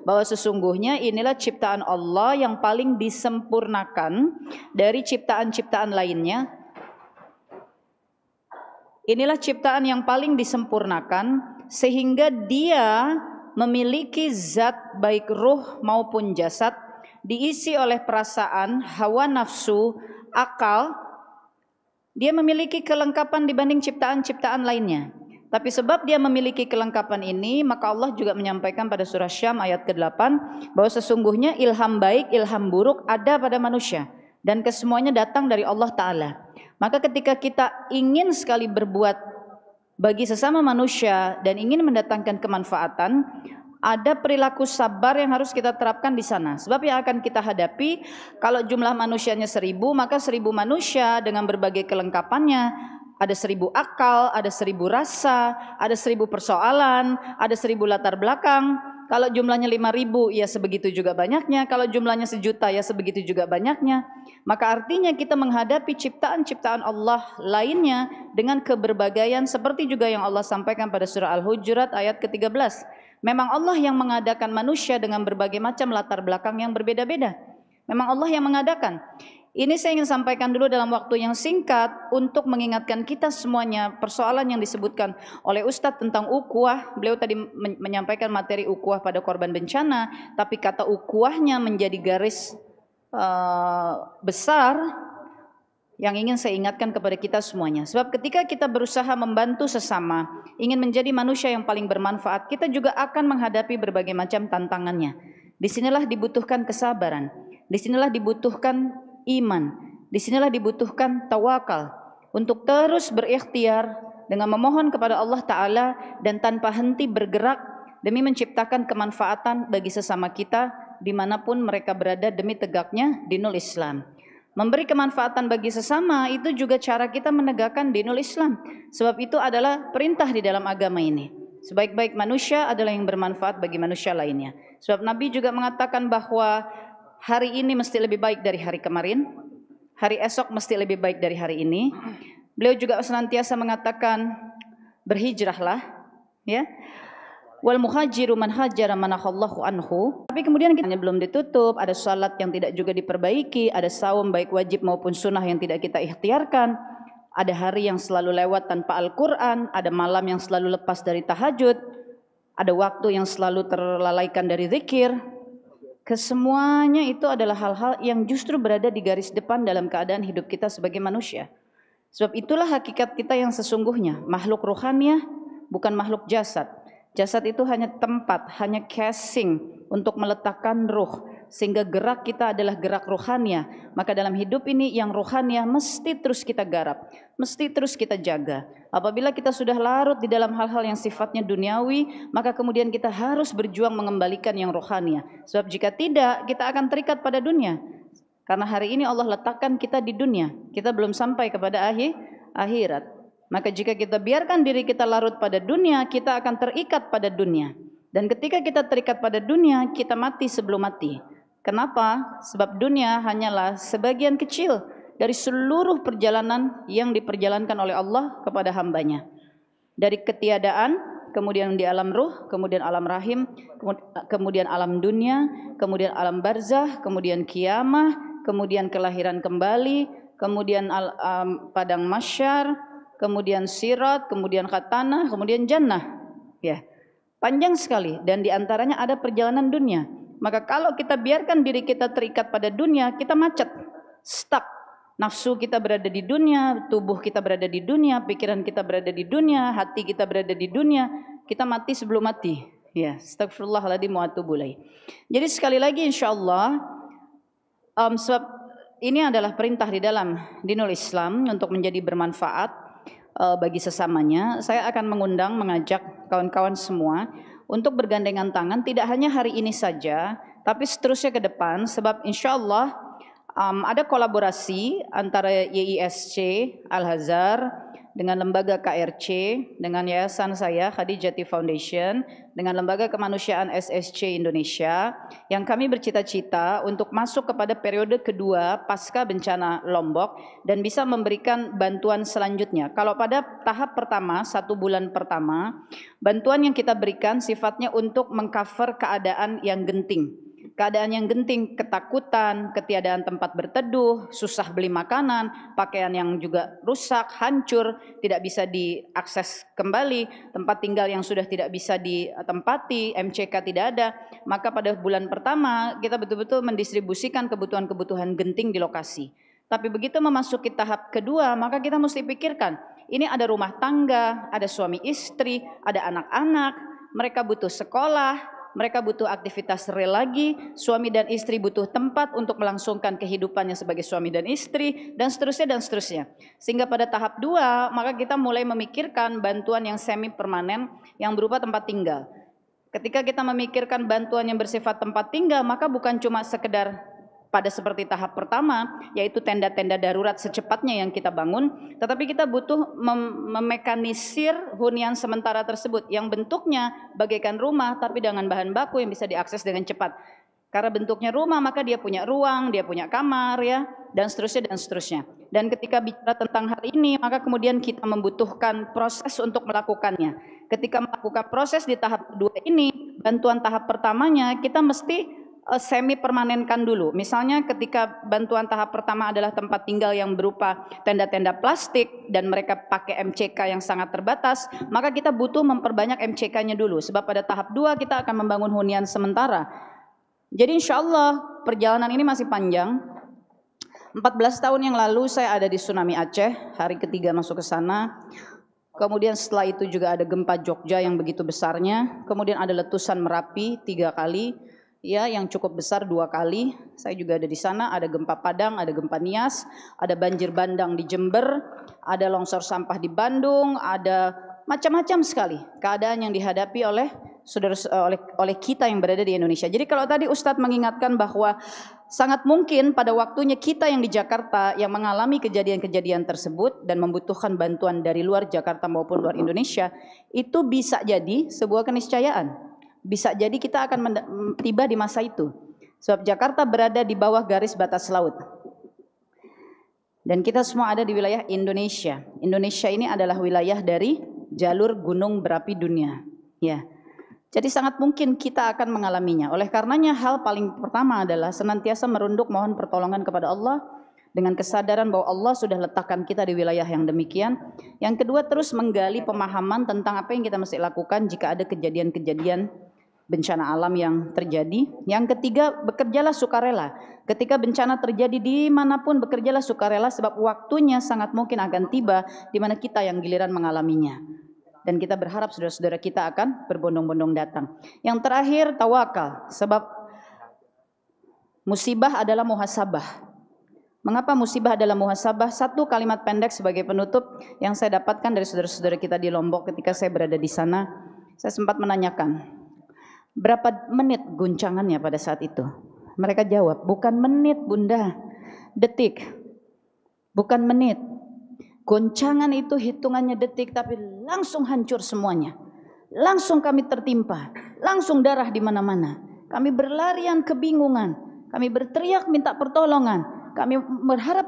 bahwa sesungguhnya inilah ciptaan Allah yang paling disempurnakan dari ciptaan-ciptaan lainnya. Inilah ciptaan yang paling disempurnakan sehingga dia memiliki zat baik ruh maupun jasad diisi oleh perasaan, hawa nafsu, akal, dia memiliki kelengkapan dibanding ciptaan-ciptaan lainnya. Tapi sebab dia memiliki kelengkapan ini, maka Allah juga menyampaikan pada surah Syam ayat ke-8 bahwa sesungguhnya ilham baik, ilham buruk ada pada manusia dan kesemuanya datang dari Allah taala. Maka ketika kita ingin sekali berbuat bagi sesama manusia dan ingin mendatangkan kemanfaatan, ada perilaku sabar yang harus kita terapkan di sana. Sebab yang akan kita hadapi, kalau jumlah manusianya seribu, maka seribu manusia dengan berbagai kelengkapannya, ada seribu akal, ada seribu rasa, ada seribu persoalan, ada seribu latar belakang. Kalau jumlahnya lima ribu, ya sebegitu juga banyaknya. Kalau jumlahnya sejuta, ya sebegitu juga banyaknya. Maka artinya kita menghadapi ciptaan-ciptaan Allah lainnya dengan keberbagaian seperti juga yang Allah sampaikan pada surah Al-Hujurat ayat ke-13. Memang Allah yang mengadakan manusia dengan berbagai macam latar belakang yang berbeda-beda. Memang Allah yang mengadakan. Ini saya ingin sampaikan dulu dalam waktu yang singkat untuk mengingatkan kita semuanya persoalan yang disebutkan oleh Ustadz tentang ukuah. Beliau tadi menyampaikan materi ukuah pada korban bencana, tapi kata ukuahnya menjadi garis uh, besar yang ingin saya ingatkan kepada kita semuanya. Sebab ketika kita berusaha membantu sesama, ingin menjadi manusia yang paling bermanfaat, kita juga akan menghadapi berbagai macam tantangannya. Disinilah dibutuhkan kesabaran, disinilah dibutuhkan iman, disinilah dibutuhkan tawakal untuk terus berikhtiar dengan memohon kepada Allah Ta'ala dan tanpa henti bergerak demi menciptakan kemanfaatan bagi sesama kita dimanapun mereka berada demi tegaknya dinul Islam. Memberi kemanfaatan bagi sesama itu juga cara kita menegakkan dinul Islam. Sebab itu adalah perintah di dalam agama ini. Sebaik-baik manusia adalah yang bermanfaat bagi manusia lainnya. Sebab Nabi juga mengatakan bahwa hari ini mesti lebih baik dari hari kemarin. Hari esok mesti lebih baik dari hari ini. Beliau juga senantiasa mengatakan berhijrahlah. Ya, wal muhajiru man hajara manahallahu anhu. Tapi kemudian kita belum ditutup, ada salat yang tidak juga diperbaiki, ada saum baik wajib maupun sunnah yang tidak kita ikhtiarkan. Ada hari yang selalu lewat tanpa Al-Quran, ada malam yang selalu lepas dari tahajud, ada waktu yang selalu terlalaikan dari zikir. Kesemuanya itu adalah hal-hal yang justru berada di garis depan dalam keadaan hidup kita sebagai manusia. Sebab itulah hakikat kita yang sesungguhnya, makhluk rohaniah bukan makhluk jasad. Jasad itu hanya tempat, hanya casing untuk meletakkan ruh. Sehingga gerak kita adalah gerak rohania. Maka dalam hidup ini yang rohania mesti terus kita garap. Mesti terus kita jaga. Apabila kita sudah larut di dalam hal-hal yang sifatnya duniawi, maka kemudian kita harus berjuang mengembalikan yang rohania. Sebab jika tidak, kita akan terikat pada dunia. Karena hari ini Allah letakkan kita di dunia. Kita belum sampai kepada akhir, akhirat. Maka jika kita biarkan diri kita larut pada dunia, kita akan terikat pada dunia. Dan ketika kita terikat pada dunia, kita mati sebelum mati. Kenapa? Sebab dunia hanyalah sebagian kecil dari seluruh perjalanan yang diperjalankan oleh Allah kepada hambanya. Dari ketiadaan, kemudian di alam ruh, kemudian alam rahim, kemudian alam dunia, kemudian alam barzah, kemudian kiamah, kemudian kelahiran kembali, kemudian al, padang masyar, kemudian sirat, kemudian khatana, kemudian jannah. Ya. Panjang sekali dan diantaranya ada perjalanan dunia. Maka kalau kita biarkan diri kita terikat pada dunia, kita macet, stuck. Nafsu kita berada di dunia, tubuh kita berada di dunia, pikiran kita berada di dunia, hati kita berada di dunia. Kita mati sebelum mati. Ya, astagfirullahaladzim wa bulai. Jadi sekali lagi insya Allah, um, sebab ini adalah perintah di dalam dinul Islam untuk menjadi bermanfaat uh, bagi sesamanya, saya akan mengundang, mengajak kawan-kawan semua untuk bergandengan tangan tidak hanya hari ini saja, tapi seterusnya ke depan, sebab insya Allah um, ada kolaborasi antara YISC, Al-Hazar, dengan lembaga KRC, dengan yayasan saya Khadijati Foundation, dengan lembaga kemanusiaan SSC Indonesia yang kami bercita-cita untuk masuk kepada periode kedua pasca bencana Lombok dan bisa memberikan bantuan selanjutnya. Kalau pada tahap pertama, satu bulan pertama, bantuan yang kita berikan sifatnya untuk mengcover keadaan yang genting keadaan yang genting, ketakutan, ketiadaan tempat berteduh, susah beli makanan, pakaian yang juga rusak, hancur, tidak bisa diakses kembali, tempat tinggal yang sudah tidak bisa ditempati, MCK tidak ada, maka pada bulan pertama kita betul-betul mendistribusikan kebutuhan-kebutuhan genting di lokasi. Tapi begitu memasuki tahap kedua, maka kita mesti pikirkan, ini ada rumah tangga, ada suami istri, ada anak-anak, mereka butuh sekolah, mereka butuh aktivitas real lagi, suami dan istri butuh tempat untuk melangsungkan kehidupannya sebagai suami dan istri, dan seterusnya, dan seterusnya. Sehingga pada tahap dua, maka kita mulai memikirkan bantuan yang semi permanen yang berupa tempat tinggal. Ketika kita memikirkan bantuan yang bersifat tempat tinggal, maka bukan cuma sekedar pada seperti tahap pertama yaitu tenda-tenda darurat secepatnya yang kita bangun tetapi kita butuh mem memekanisir hunian sementara tersebut yang bentuknya bagaikan rumah tapi dengan bahan baku yang bisa diakses dengan cepat karena bentuknya rumah maka dia punya ruang, dia punya kamar ya dan seterusnya dan seterusnya. Dan ketika bicara tentang hal ini maka kemudian kita membutuhkan proses untuk melakukannya. Ketika melakukan proses di tahap kedua ini, bantuan tahap pertamanya kita mesti Eh, semi permanenkan dulu. Misalnya ketika bantuan tahap pertama adalah tempat tinggal yang berupa tenda-tenda plastik dan mereka pakai MCK yang sangat terbatas, maka kita butuh memperbanyak MCK-nya dulu. Sebab pada tahap dua kita akan membangun hunian sementara. Jadi insya Allah perjalanan ini masih panjang. 14 tahun yang lalu saya ada di tsunami Aceh, hari ketiga masuk ke sana. Kemudian setelah itu juga ada gempa Jogja yang begitu besarnya. Kemudian ada letusan Merapi tiga kali ya yang cukup besar dua kali. Saya juga ada di sana, ada gempa Padang, ada gempa Nias, ada banjir bandang di Jember, ada longsor sampah di Bandung, ada macam-macam sekali keadaan yang dihadapi oleh saudara eh, oleh oleh kita yang berada di Indonesia. Jadi kalau tadi Ustadz mengingatkan bahwa sangat mungkin pada waktunya kita yang di Jakarta yang mengalami kejadian-kejadian tersebut dan membutuhkan bantuan dari luar Jakarta maupun luar Indonesia itu bisa jadi sebuah keniscayaan bisa jadi kita akan tiba di masa itu. Sebab Jakarta berada di bawah garis batas laut. Dan kita semua ada di wilayah Indonesia. Indonesia ini adalah wilayah dari jalur gunung berapi dunia. Ya. Jadi sangat mungkin kita akan mengalaminya. Oleh karenanya hal paling pertama adalah senantiasa merunduk mohon pertolongan kepada Allah dengan kesadaran bahwa Allah sudah letakkan kita di wilayah yang demikian. Yang kedua terus menggali pemahaman tentang apa yang kita mesti lakukan jika ada kejadian-kejadian bencana alam yang terjadi. Yang ketiga, bekerjalah sukarela. Ketika bencana terjadi dimanapun, bekerjalah sukarela sebab waktunya sangat mungkin akan tiba di mana kita yang giliran mengalaminya. Dan kita berharap saudara-saudara kita akan berbondong-bondong datang. Yang terakhir, tawakal. Sebab musibah adalah muhasabah. Mengapa musibah adalah muhasabah? Satu kalimat pendek sebagai penutup yang saya dapatkan dari saudara-saudara kita di Lombok ketika saya berada di sana. Saya sempat menanyakan, Berapa menit guncangannya pada saat itu? Mereka jawab, bukan menit bunda, detik. Bukan menit. Goncangan itu hitungannya detik tapi langsung hancur semuanya. Langsung kami tertimpa, langsung darah di mana-mana. Kami berlarian kebingungan, kami berteriak minta pertolongan. Kami berharap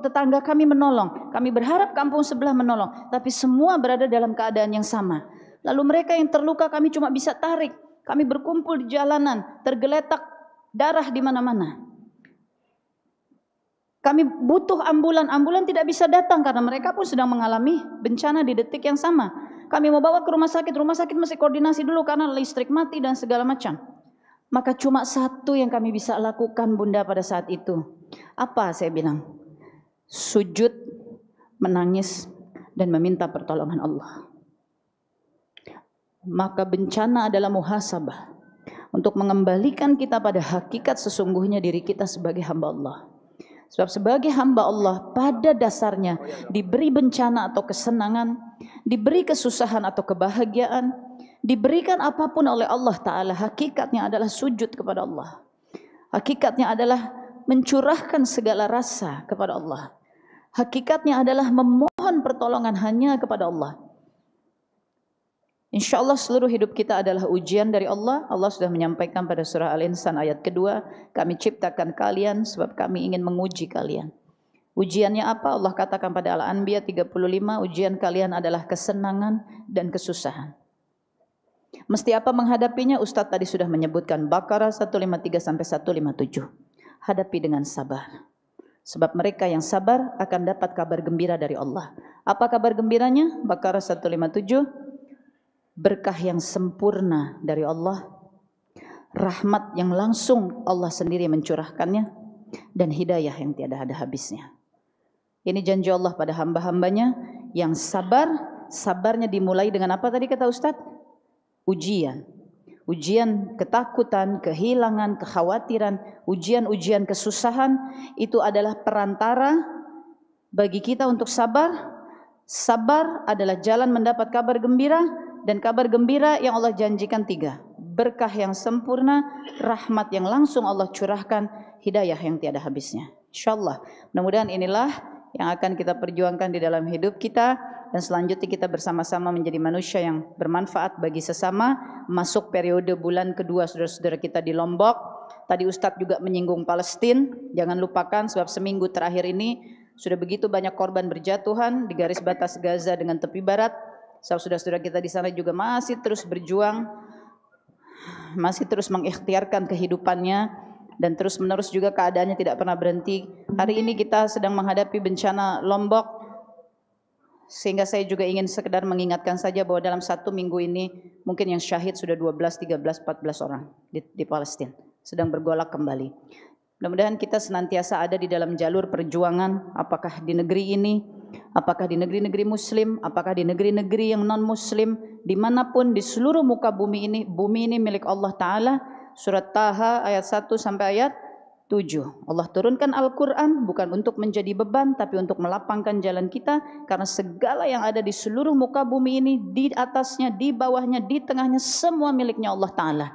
tetangga kami menolong. Kami berharap kampung sebelah menolong. Tapi semua berada dalam keadaan yang sama. Lalu mereka yang terluka kami cuma bisa tarik. Kami berkumpul di jalanan, tergeletak darah di mana-mana. Kami butuh ambulan, ambulan tidak bisa datang karena mereka pun sedang mengalami bencana di detik yang sama. Kami mau bawa ke rumah sakit, rumah sakit masih koordinasi dulu karena listrik mati dan segala macam. Maka cuma satu yang kami bisa lakukan bunda pada saat itu. Apa saya bilang? Sujud, menangis, dan meminta pertolongan Allah maka bencana adalah muhasabah untuk mengembalikan kita pada hakikat sesungguhnya diri kita sebagai hamba Allah. Sebab sebagai hamba Allah pada dasarnya diberi bencana atau kesenangan, diberi kesusahan atau kebahagiaan, diberikan apapun oleh Allah Ta'ala hakikatnya adalah sujud kepada Allah. Hakikatnya adalah mencurahkan segala rasa kepada Allah. Hakikatnya adalah memohon pertolongan hanya kepada Allah. Insya Allah seluruh hidup kita adalah ujian dari Allah. Allah sudah menyampaikan pada surah Al-Insan ayat kedua, kami ciptakan kalian sebab kami ingin menguji kalian. Ujiannya apa? Allah katakan pada Al-Anbiya 35, ujian kalian adalah kesenangan dan kesusahan. Mesti apa menghadapinya? Ustadz tadi sudah menyebutkan Bakara 153 sampai 157. Hadapi dengan sabar. Sebab mereka yang sabar akan dapat kabar gembira dari Allah. Apa kabar gembiranya? Bakara 157 berkah yang sempurna dari Allah, rahmat yang langsung Allah sendiri mencurahkannya, dan hidayah yang tiada ada habisnya. Ini janji Allah pada hamba-hambanya yang sabar, sabarnya dimulai dengan apa tadi kata Ustadz? Ujian. Ujian ketakutan, kehilangan, kekhawatiran, ujian-ujian kesusahan itu adalah perantara bagi kita untuk sabar. Sabar adalah jalan mendapat kabar gembira dan kabar gembira yang Allah janjikan tiga. Berkah yang sempurna, rahmat yang langsung Allah curahkan, hidayah yang tiada habisnya. InsyaAllah. Mudah-mudahan inilah yang akan kita perjuangkan di dalam hidup kita dan selanjutnya kita bersama-sama menjadi manusia yang bermanfaat bagi sesama masuk periode bulan kedua saudara-saudara kita di Lombok tadi Ustadz juga menyinggung Palestina jangan lupakan sebab seminggu terakhir ini sudah begitu banyak korban berjatuhan di garis batas Gaza dengan tepi barat Saudara-saudara kita di sana juga masih terus berjuang, masih terus mengikhtiarkan kehidupannya dan terus-menerus juga keadaannya tidak pernah berhenti. Hari ini kita sedang menghadapi bencana Lombok sehingga saya juga ingin sekedar mengingatkan saja bahwa dalam satu minggu ini mungkin yang syahid sudah 12, 13, 14 orang di, di Palestina sedang bergolak kembali. Mudah-mudahan kita senantiasa ada di dalam jalur perjuangan apakah di negeri ini, Apakah di negeri-negeri muslim, apakah di negeri-negeri yang non-muslim, dimanapun di seluruh muka bumi ini, bumi ini milik Allah Ta'ala. Surat Taha ayat 1 sampai ayat 7. Allah turunkan Al-Quran bukan untuk menjadi beban, tapi untuk melapangkan jalan kita. Karena segala yang ada di seluruh muka bumi ini, di atasnya, di bawahnya, di tengahnya, semua miliknya Allah Ta'ala.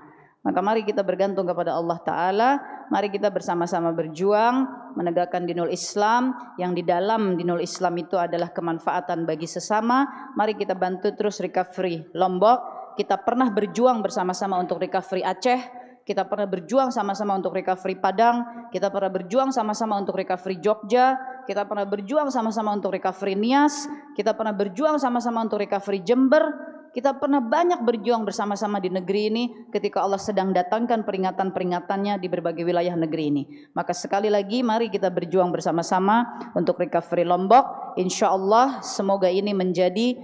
Maka mari kita bergantung kepada Allah Ta'ala, mari kita bersama-sama berjuang, menegakkan dinul Islam, yang di dalam dinul Islam itu adalah kemanfaatan bagi sesama, mari kita bantu terus recovery Lombok, kita pernah berjuang bersama-sama untuk recovery Aceh, kita pernah berjuang sama-sama untuk recovery Padang, kita pernah berjuang sama-sama untuk recovery Jogja, kita pernah berjuang sama-sama untuk recovery Nias, kita pernah berjuang sama-sama untuk recovery Jember, kita pernah banyak berjuang bersama-sama di negeri ini ketika Allah sedang datangkan peringatan-peringatannya di berbagai wilayah negeri ini. Maka sekali lagi mari kita berjuang bersama-sama untuk recovery Lombok. Insya Allah semoga ini menjadi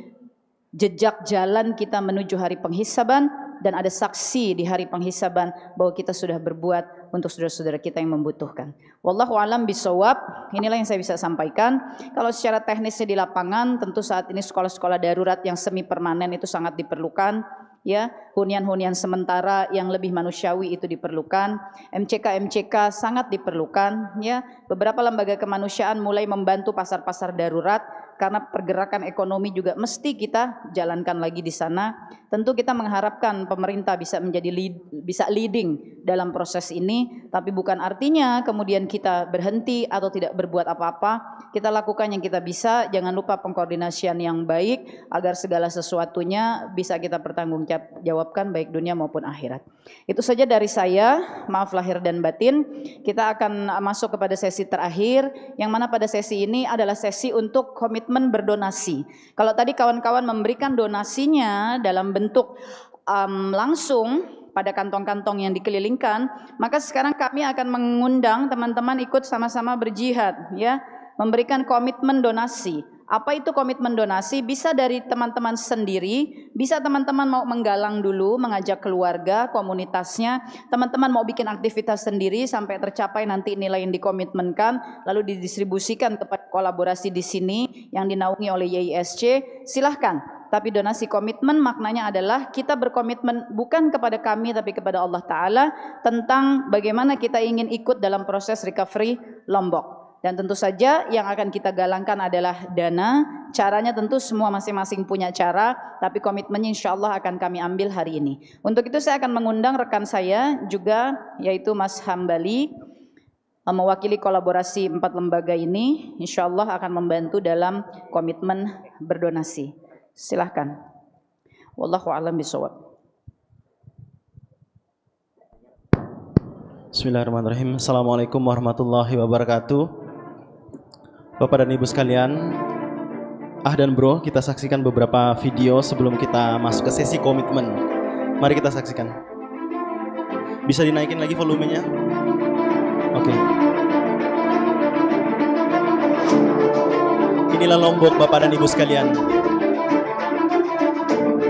jejak jalan kita menuju hari penghisaban dan ada saksi di hari penghisaban bahwa kita sudah berbuat untuk saudara-saudara kita yang membutuhkan. Wallahu alam bisawab, inilah yang saya bisa sampaikan. Kalau secara teknisnya di lapangan tentu saat ini sekolah-sekolah darurat yang semi permanen itu sangat diperlukan ya hunian-hunian sementara yang lebih manusiawi itu diperlukan MCK MCK sangat diperlukan ya beberapa lembaga kemanusiaan mulai membantu pasar-pasar darurat karena pergerakan ekonomi juga mesti kita jalankan lagi di sana. Tentu kita mengharapkan pemerintah bisa menjadi lead, bisa leading dalam proses ini, tapi bukan artinya kemudian kita berhenti atau tidak berbuat apa-apa. Kita lakukan yang kita bisa, jangan lupa pengkoordinasian yang baik agar segala sesuatunya bisa kita pertanggungjawabkan baik dunia maupun akhirat. Itu saja dari saya, maaf lahir dan batin. Kita akan masuk kepada sesi terakhir yang mana pada sesi ini adalah sesi untuk komitmen komitmen berdonasi. Kalau tadi kawan-kawan memberikan donasinya dalam bentuk um, langsung pada kantong-kantong yang dikelilingkan, maka sekarang kami akan mengundang teman-teman ikut sama-sama berjihad ya, memberikan komitmen donasi. Apa itu komitmen donasi? Bisa dari teman-teman sendiri, bisa teman-teman mau menggalang dulu, mengajak keluarga, komunitasnya, teman-teman mau bikin aktivitas sendiri sampai tercapai nanti nilai yang dikomitmenkan, lalu didistribusikan kepada kolaborasi di sini yang dinaungi oleh YISC, silahkan. Tapi donasi komitmen maknanya adalah kita berkomitmen bukan kepada kami tapi kepada Allah Ta'ala tentang bagaimana kita ingin ikut dalam proses recovery Lombok. Dan tentu saja yang akan kita galangkan adalah dana. Caranya tentu semua masing-masing punya cara, tapi komitmennya insya Allah akan kami ambil hari ini. Untuk itu saya akan mengundang rekan saya juga, yaitu Mas Hambali, eh, mewakili kolaborasi empat lembaga ini, insya Allah akan membantu dalam komitmen berdonasi. Silahkan. Wallahu'alam a'lam Bismillahirrahmanirrahim. Assalamualaikum warahmatullahi wabarakatuh. Bapak dan Ibu sekalian, Ah dan Bro, kita saksikan beberapa video sebelum kita masuk ke sesi komitmen. Mari kita saksikan. Bisa dinaikin lagi volumenya? Oke. Okay. Inilah Lombok Bapak dan Ibu sekalian.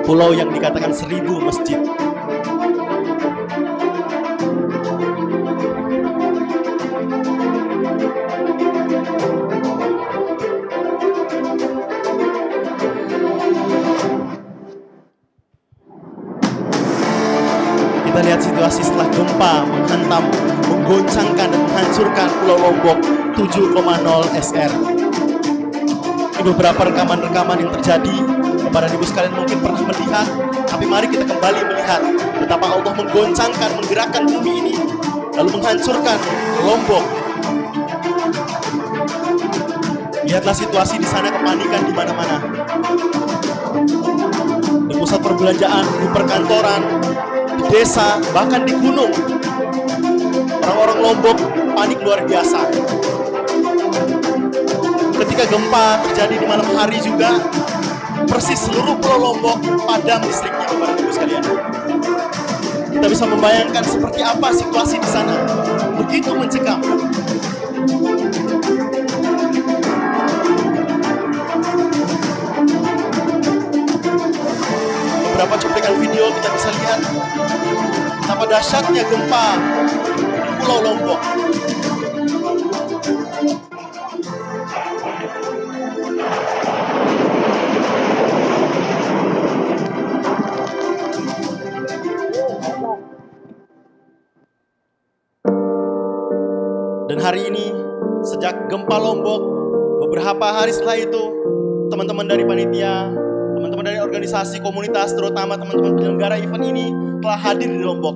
Pulau yang dikatakan seribu masjid. setelah gempa menghantam, menggoncangkan dan menghancurkan Pulau Lombok 7,0 SR. Ini beberapa rekaman-rekaman yang terjadi. Kepada ibu sekalian mungkin pernah melihat, tapi mari kita kembali melihat betapa Allah menggoncangkan, menggerakkan bumi ini, lalu menghancurkan Lombok. Lihatlah situasi di sana kepanikan di mana-mana. Di pusat perbelanjaan, di perkantoran, di desa, bahkan di gunung. Orang-orang Lombok panik luar biasa. Ketika gempa terjadi di malam hari juga, persis seluruh pulau Lombok padam listriknya, Bapak Ibu sekalian. Kita bisa membayangkan seperti apa situasi di sana. Begitu mencekam. beberapa cuplikan video kita bisa lihat betapa dahsyatnya gempa di Pulau Lombok. Dan hari ini, sejak gempa Lombok, beberapa hari setelah itu, teman-teman dari panitia organisasi komunitas terutama teman-teman penyelenggara event ini telah hadir di Lombok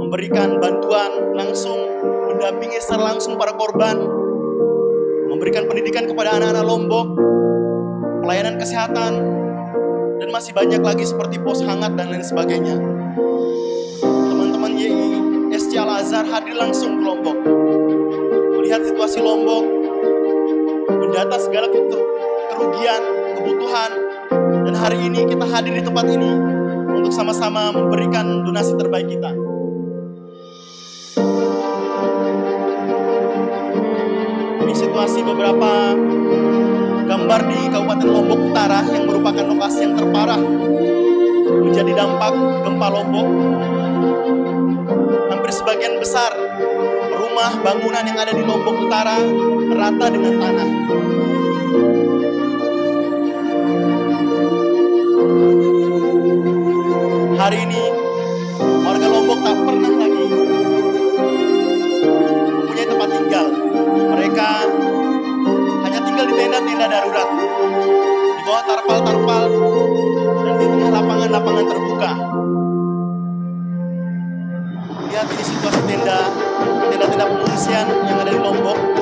memberikan bantuan langsung mendampingi secara langsung para korban memberikan pendidikan kepada anak-anak Lombok pelayanan kesehatan dan masih banyak lagi seperti pos hangat dan lain sebagainya teman-teman YI SC Al Azhar hadir langsung ke Lombok melihat situasi Lombok mendata segala kerugian kebutuhan dan hari ini kita hadir di tempat ini untuk sama-sama memberikan donasi terbaik kita. Ini situasi beberapa gambar di Kabupaten Lombok Utara yang merupakan lokasi yang terparah menjadi dampak gempa Lombok. Hampir sebagian besar rumah bangunan yang ada di Lombok Utara rata dengan tanah. hari ini warga Lombok tak pernah lagi mempunyai tempat tinggal. Mereka hanya tinggal di tenda-tenda darurat, di bawah tarpal-tarpal, dan di tengah lapangan-lapangan terbuka. Lihat ini situasi tenda, tenda-tenda pengungsian yang ada di Lombok.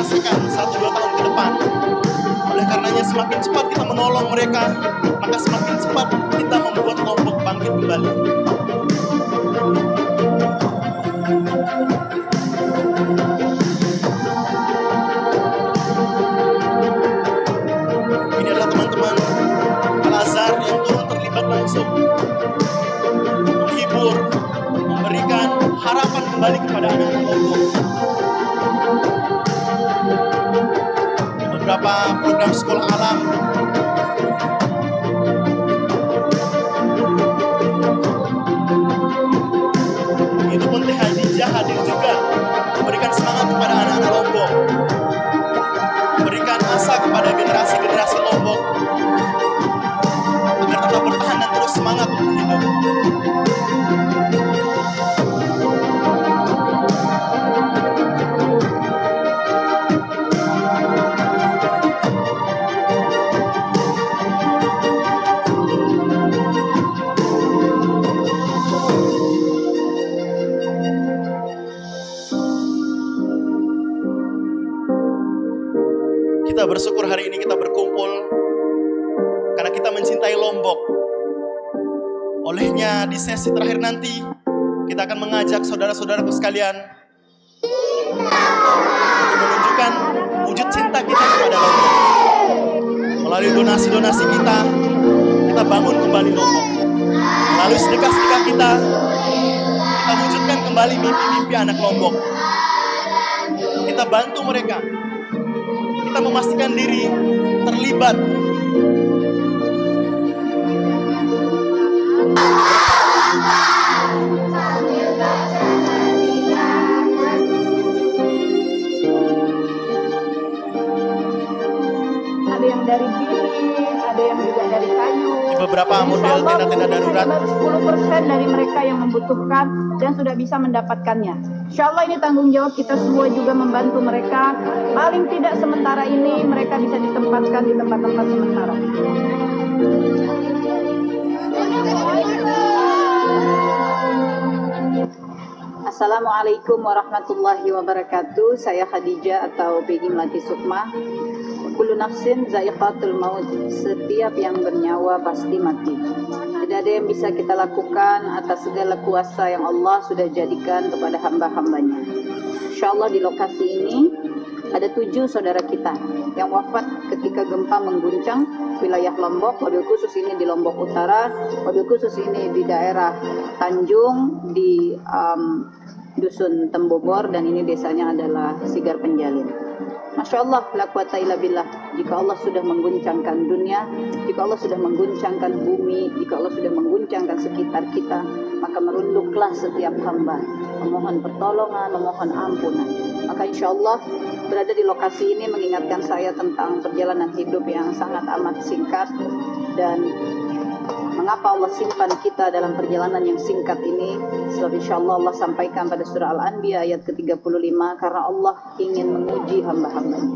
direalisasikan satu dua tahun ke depan. Oleh karenanya semakin cepat kita menolong mereka, maka semakin cepat kita membuat kelompok bangkit kembali. Ini adalah teman-teman Al-Azhar yang turun terlibat langsung menghibur, memberikan harapan kembali kepada anak-anak beberapa program sekolah alam itu penting Hadijah hadir juga memberikan semangat kepada anak-anak Lombok saudara-saudaraku sekalian. Untuk menunjukkan wujud cinta kita kepada Lombok. Melalui donasi-donasi kita, kita bangun kembali Lombok. Melalui sedekah-sedekah kita, kita wujudkan kembali mimpi-mimpi anak Lombok. Kita bantu mereka. Kita memastikan diri terlibat beberapa model tenda-tenda darurat. Sekitar 10% dari mereka yang membutuhkan dan sudah bisa mendapatkannya. Insya Allah ini tanggung jawab kita semua juga membantu mereka. Paling tidak sementara ini mereka bisa ditempatkan di tempat-tempat sementara. Assalamualaikum warahmatullahi wabarakatuh. Saya Khadijah atau Peggy Melati Sukma, kullu nafsin zaiqatul maut. Setiap yang bernyawa pasti mati. Tidak ada yang bisa kita lakukan atas segala kuasa yang Allah sudah jadikan kepada hamba-hambanya. Insya Allah di lokasi ini ada tujuh saudara kita yang wafat ketika gempa mengguncang wilayah Lombok, wabil khusus ini di Lombok Utara, wabil khusus ini di daerah Tanjung, di um, Dusun Tembogor, dan ini desanya adalah Sigar Penjalin. Masya Allah, la quwata illa billah. Jika Allah sudah mengguncangkan dunia, jika Allah sudah mengguncangkan bumi, jika Allah sudah mengguncangkan sekitar kita, maka merunduklah setiap hamba. Memohon pertolongan, memohon ampunan. Maka insya Allah berada di lokasi ini mengingatkan saya tentang perjalanan hidup yang sangat amat singkat dan mengapa Allah simpan kita dalam perjalanan yang singkat ini. Sebab insya Allah Allah sampaikan pada surah Al-Anbiya ayat ke-35 karena Allah ingin menguji hamba-hambanya.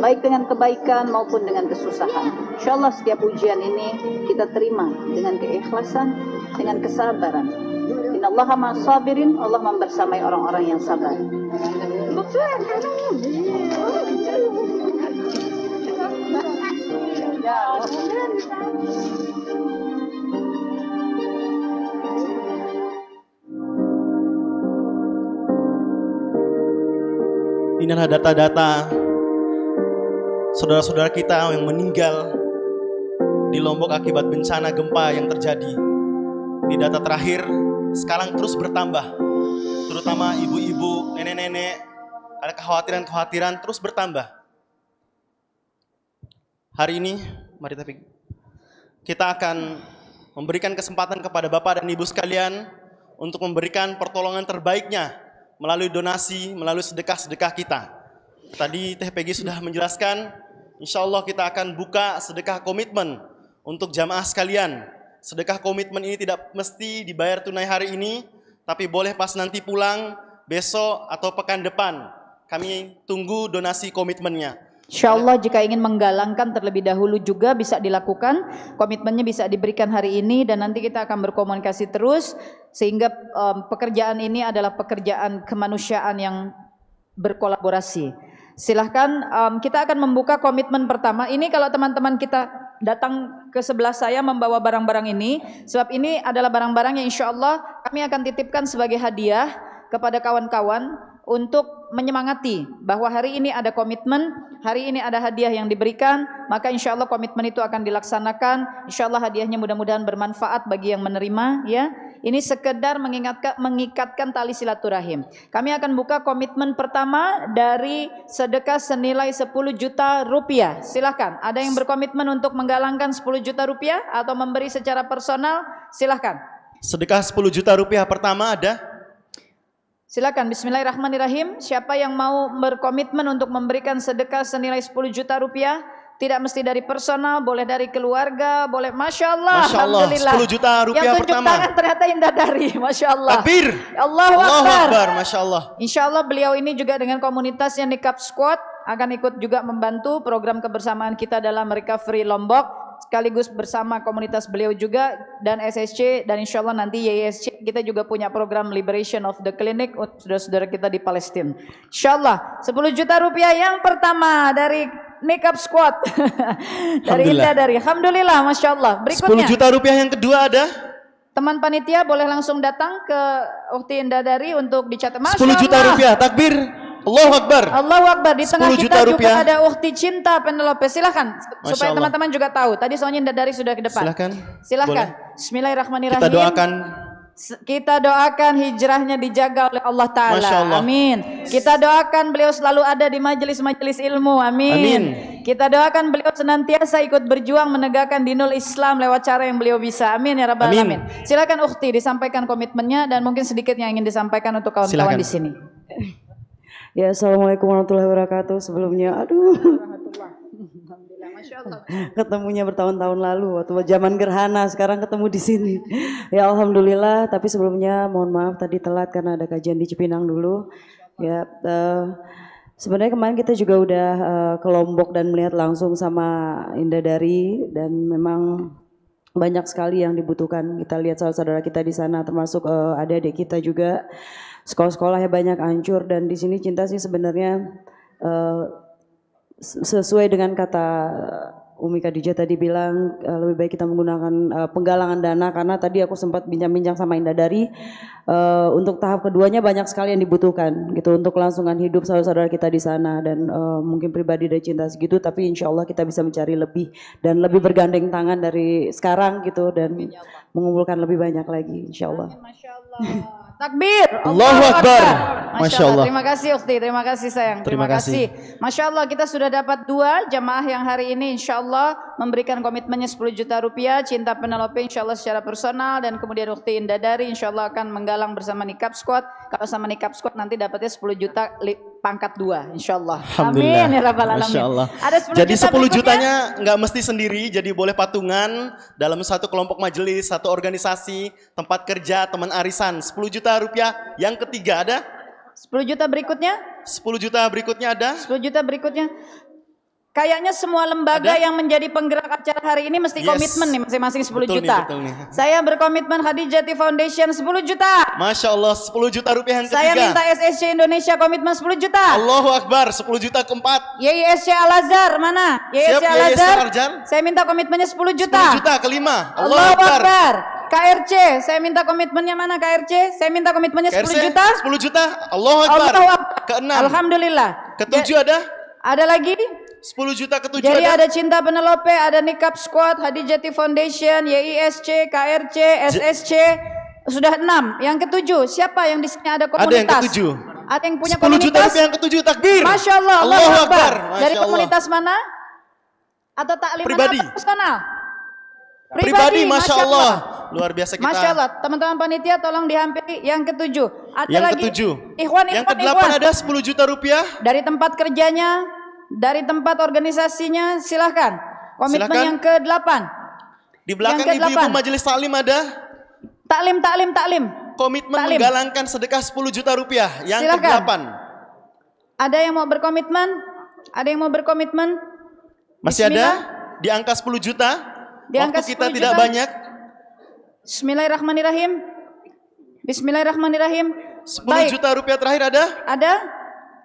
Baik dengan kebaikan maupun dengan kesusahan. Insya Allah setiap ujian ini kita terima dengan keikhlasan, dengan kesabaran. Inna Allah sabirin, Allah membersamai orang-orang yang sabar. inilah data-data saudara-saudara kita yang meninggal di Lombok akibat bencana gempa yang terjadi. Di data terakhir sekarang terus bertambah, terutama ibu-ibu, nenek-nenek, ada kekhawatiran-kekhawatiran terus bertambah. Hari ini, mari tapi kita akan memberikan kesempatan kepada Bapak dan Ibu sekalian untuk memberikan pertolongan terbaiknya melalui donasi, melalui sedekah-sedekah kita. Tadi Teh Peggy sudah menjelaskan, insya Allah kita akan buka sedekah komitmen untuk jamaah sekalian. Sedekah komitmen ini tidak mesti dibayar tunai hari ini, tapi boleh pas nanti pulang, besok atau pekan depan. Kami tunggu donasi komitmennya. Insya Allah iya. jika ingin menggalangkan terlebih dahulu juga bisa dilakukan. Komitmennya bisa diberikan hari ini dan nanti kita akan berkomunikasi terus sehingga um, pekerjaan ini adalah pekerjaan kemanusiaan yang berkolaborasi. Silahkan um, kita akan membuka komitmen pertama. Ini kalau teman-teman kita datang ke sebelah saya membawa barang-barang ini, sebab ini adalah barang-barang yang insya Allah kami akan titipkan sebagai hadiah kepada kawan-kawan untuk menyemangati bahwa hari ini ada komitmen, hari ini ada hadiah yang diberikan, maka insya Allah komitmen itu akan dilaksanakan. Insya Allah hadiahnya mudah-mudahan bermanfaat bagi yang menerima. Ya, ini sekedar mengingatkan, mengikatkan tali silaturahim. Kami akan buka komitmen pertama dari sedekah senilai 10 juta rupiah. Silahkan, ada yang berkomitmen untuk menggalangkan 10 juta rupiah atau memberi secara personal? Silahkan. Sedekah 10 juta rupiah pertama ada? Silakan bismillahirrahmanirrahim. Siapa yang mau berkomitmen untuk memberikan sedekah senilai 10 juta rupiah, tidak mesti dari personal, boleh dari keluarga, boleh Masya Allah, Masya Allah Alhamdulillah. 10 juta rupiah yang tunjuk tangan ternyata indah dari, [LAUGHS] Masya Allah. Takbir. Allah Akbar. Masya Allah. Insya Allah beliau ini juga dengan komunitas yang Nikab Squad akan ikut juga membantu program kebersamaan kita dalam recovery Lombok sekaligus bersama komunitas beliau juga dan SSC dan insya Allah nanti YSC kita juga punya program Liberation of the Clinic untuk saudara-saudara kita di Palestine. Insya Allah 10 juta rupiah yang pertama dari Makeup Squad [LAUGHS] dari Indah dari Alhamdulillah Masya Allah. Berikutnya 10 juta rupiah yang kedua ada Teman panitia boleh langsung datang ke Ukti dari untuk dicatat. Masya 10 juta rupiah, takbir. Allahu Akbar. Allahu Akbar. Di tengah kita juga rupiah. ada Ukti Cinta Penelope. Silahkan. supaya teman-teman juga tahu. Tadi soalnya dari sudah ke depan. Silahkan. Silahkan. Bismillahirrahmanirrahim. Kita doakan kita doakan hijrahnya dijaga oleh Allah Ta'ala. Amin. Kita doakan beliau selalu ada di majelis-majelis ilmu. Amin. Amin. Kita doakan beliau senantiasa ikut berjuang menegakkan dinul Islam lewat cara yang beliau bisa. Amin ya Rabbal Alamin. Silakan Ukti disampaikan komitmennya dan mungkin sedikit yang ingin disampaikan untuk kawan-kawan di sini. Ya, Assalamualaikum warahmatullahi wabarakatuh. Sebelumnya, aduh. Ketemunya bertahun-tahun lalu, waktu zaman gerhana, sekarang ketemu di sini. Ya, Alhamdulillah. Tapi sebelumnya, mohon maaf tadi telat karena ada kajian di Cipinang dulu. Ya, uh, sebenarnya kemarin kita juga udah uh, ke Lombok dan melihat langsung sama Indah Dari dan memang banyak sekali yang dibutuhkan. Kita lihat saudara-saudara kita di sana, termasuk uh, adik-adik kita juga sekolah-sekolah ya banyak hancur dan di sini cinta sih sebenarnya eh, sesuai dengan kata eh, Umi Kadija tadi bilang eh, lebih baik kita menggunakan penggalangan dana karena tadi aku sempat bincang-bincang sama Indah dari untuk tahap keduanya banyak sekali yang dibutuhkan gitu untuk kelangsungan hidup saudara-saudara kita di sana dan mungkin pribadi dari cinta segitu tapi insya Allah kita bisa mencari lebih dan lebih bergandeng tangan dari sekarang gitu dan mengumpulkan lebih banyak lagi insya Allah. Masya Allah. Takbir. Allahu Akbar. Masya, Masya Allah. Allah. Terima kasih Ukti, terima kasih sayang. Terima, terima kasih. kasih. Masya Allah kita sudah dapat dua jamaah yang hari ini insya Allah memberikan komitmennya 10 juta rupiah. Cinta Penelope insya Allah secara personal dan kemudian Ukti Indadari insya Allah akan menggalang bersama Nikap Squad. Kalau sama Nikap Squad nanti dapatnya 10 juta pangkat dua, insya Allah. Amin ya rabbal alamin. Insya Allah. Ada 10 jadi juta 10 jutanya nggak mesti sendiri, jadi boleh patungan dalam satu kelompok majelis, satu organisasi, tempat kerja, teman arisan. 10 juta rupiah. Yang ketiga ada? 10 juta berikutnya? 10 juta berikutnya ada? 10 juta berikutnya. Kayaknya semua lembaga Ada? yang menjadi penggerak acara hari ini mesti yes. komitmen nih masing-masing 10 betul juta. Nih, betul nih. [LAUGHS] Saya berkomitmen Khadijati Foundation 10 juta. Masya Allah 10 juta rupiah yang ketiga. Saya minta SSC Indonesia komitmen 10 juta. Allahu Akbar 10 juta keempat. YISC Al-Azhar mana? YISC Al-Azhar. Saya minta komitmennya 10 juta. 10 juta kelima. Allahu, Akbar. Akbar. KRC, saya minta komitmennya mana KRC? Saya minta komitmennya KRC, 10 juta. 10 juta. Allahu Akbar. Allahu Akbar. Keenam. Alhamdulillah. Ketujuh ya, ada? Ada lagi? 10 juta ke 7 Jadi ada Cinta Penelope, ada Nikap Squad, Hadijati Foundation, YISC, KRC, SSC, sudah enam. Yang ketujuh, siapa yang di sini ada komunitas? Ada yang ketujuh. Ada yang punya komunitas? juta yang ketujuh takbir. Masya Allah, Allah Akbar. Akbar. Masya Dari Allah. komunitas mana? Atau taklim Pribadi. Atau personal? Pribadi, Pribadi Masya, Masya Allah. Allah. Luar biasa kita. Masya Allah, teman-teman panitia tolong dihampiri yang ketujuh. Ada yang lagi, ketujuh. Ikhwan, ikhwan, yang kedelapan ikhwan. ada sepuluh juta rupiah. Dari tempat kerjanya, dari tempat organisasinya silahkan. Komitmen silahkan. yang ke-8. Di belakang ibu-ibu majelis taklim ada? Taklim, taklim, taklim. Komitmen taklim. menggalangkan sedekah 10 juta rupiah yang ke-8. Ada yang mau berkomitmen? Ada yang mau berkomitmen? Masih ada? Di angka 10 juta? Di angka Waktu kita tidak banyak. Bismillahirrahmanirrahim. Bismillahirrahmanirrahim. 10 Baik. juta rupiah terakhir ada? Ada.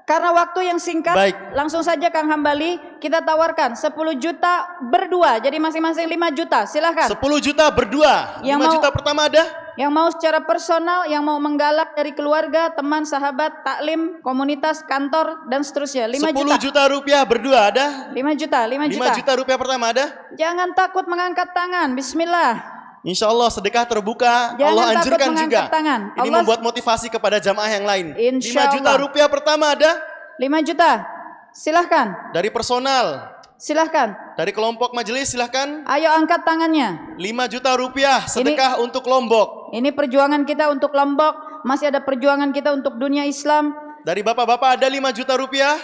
Karena waktu yang singkat, Baik. langsung saja Kang Hambali kita tawarkan 10 juta berdua. Jadi masing-masing 5 juta. Silahkan. 10 juta berdua. Yang 5 mau, juta pertama ada? Yang mau secara personal, yang mau menggalak dari keluarga, teman, sahabat, taklim, komunitas, kantor, dan seterusnya. 5 10 juta. juta rupiah berdua ada? 5 juta, 5 juta. 5 juta rupiah pertama ada? Jangan takut mengangkat tangan. Bismillah. Insya Allah sedekah terbuka, Jangan Allah anjurkan juga. Tangan. Ini membuat motivasi kepada jamaah yang lain. Insya 5 juta rupiah pertama ada? 5 juta, silahkan. Dari personal? Silahkan. Dari kelompok majelis silahkan. Ayo angkat tangannya. 5 juta rupiah sedekah ini, untuk Lombok. Ini perjuangan kita untuk Lombok, masih ada perjuangan kita untuk dunia Islam. Dari bapak-bapak ada 5 juta rupiah?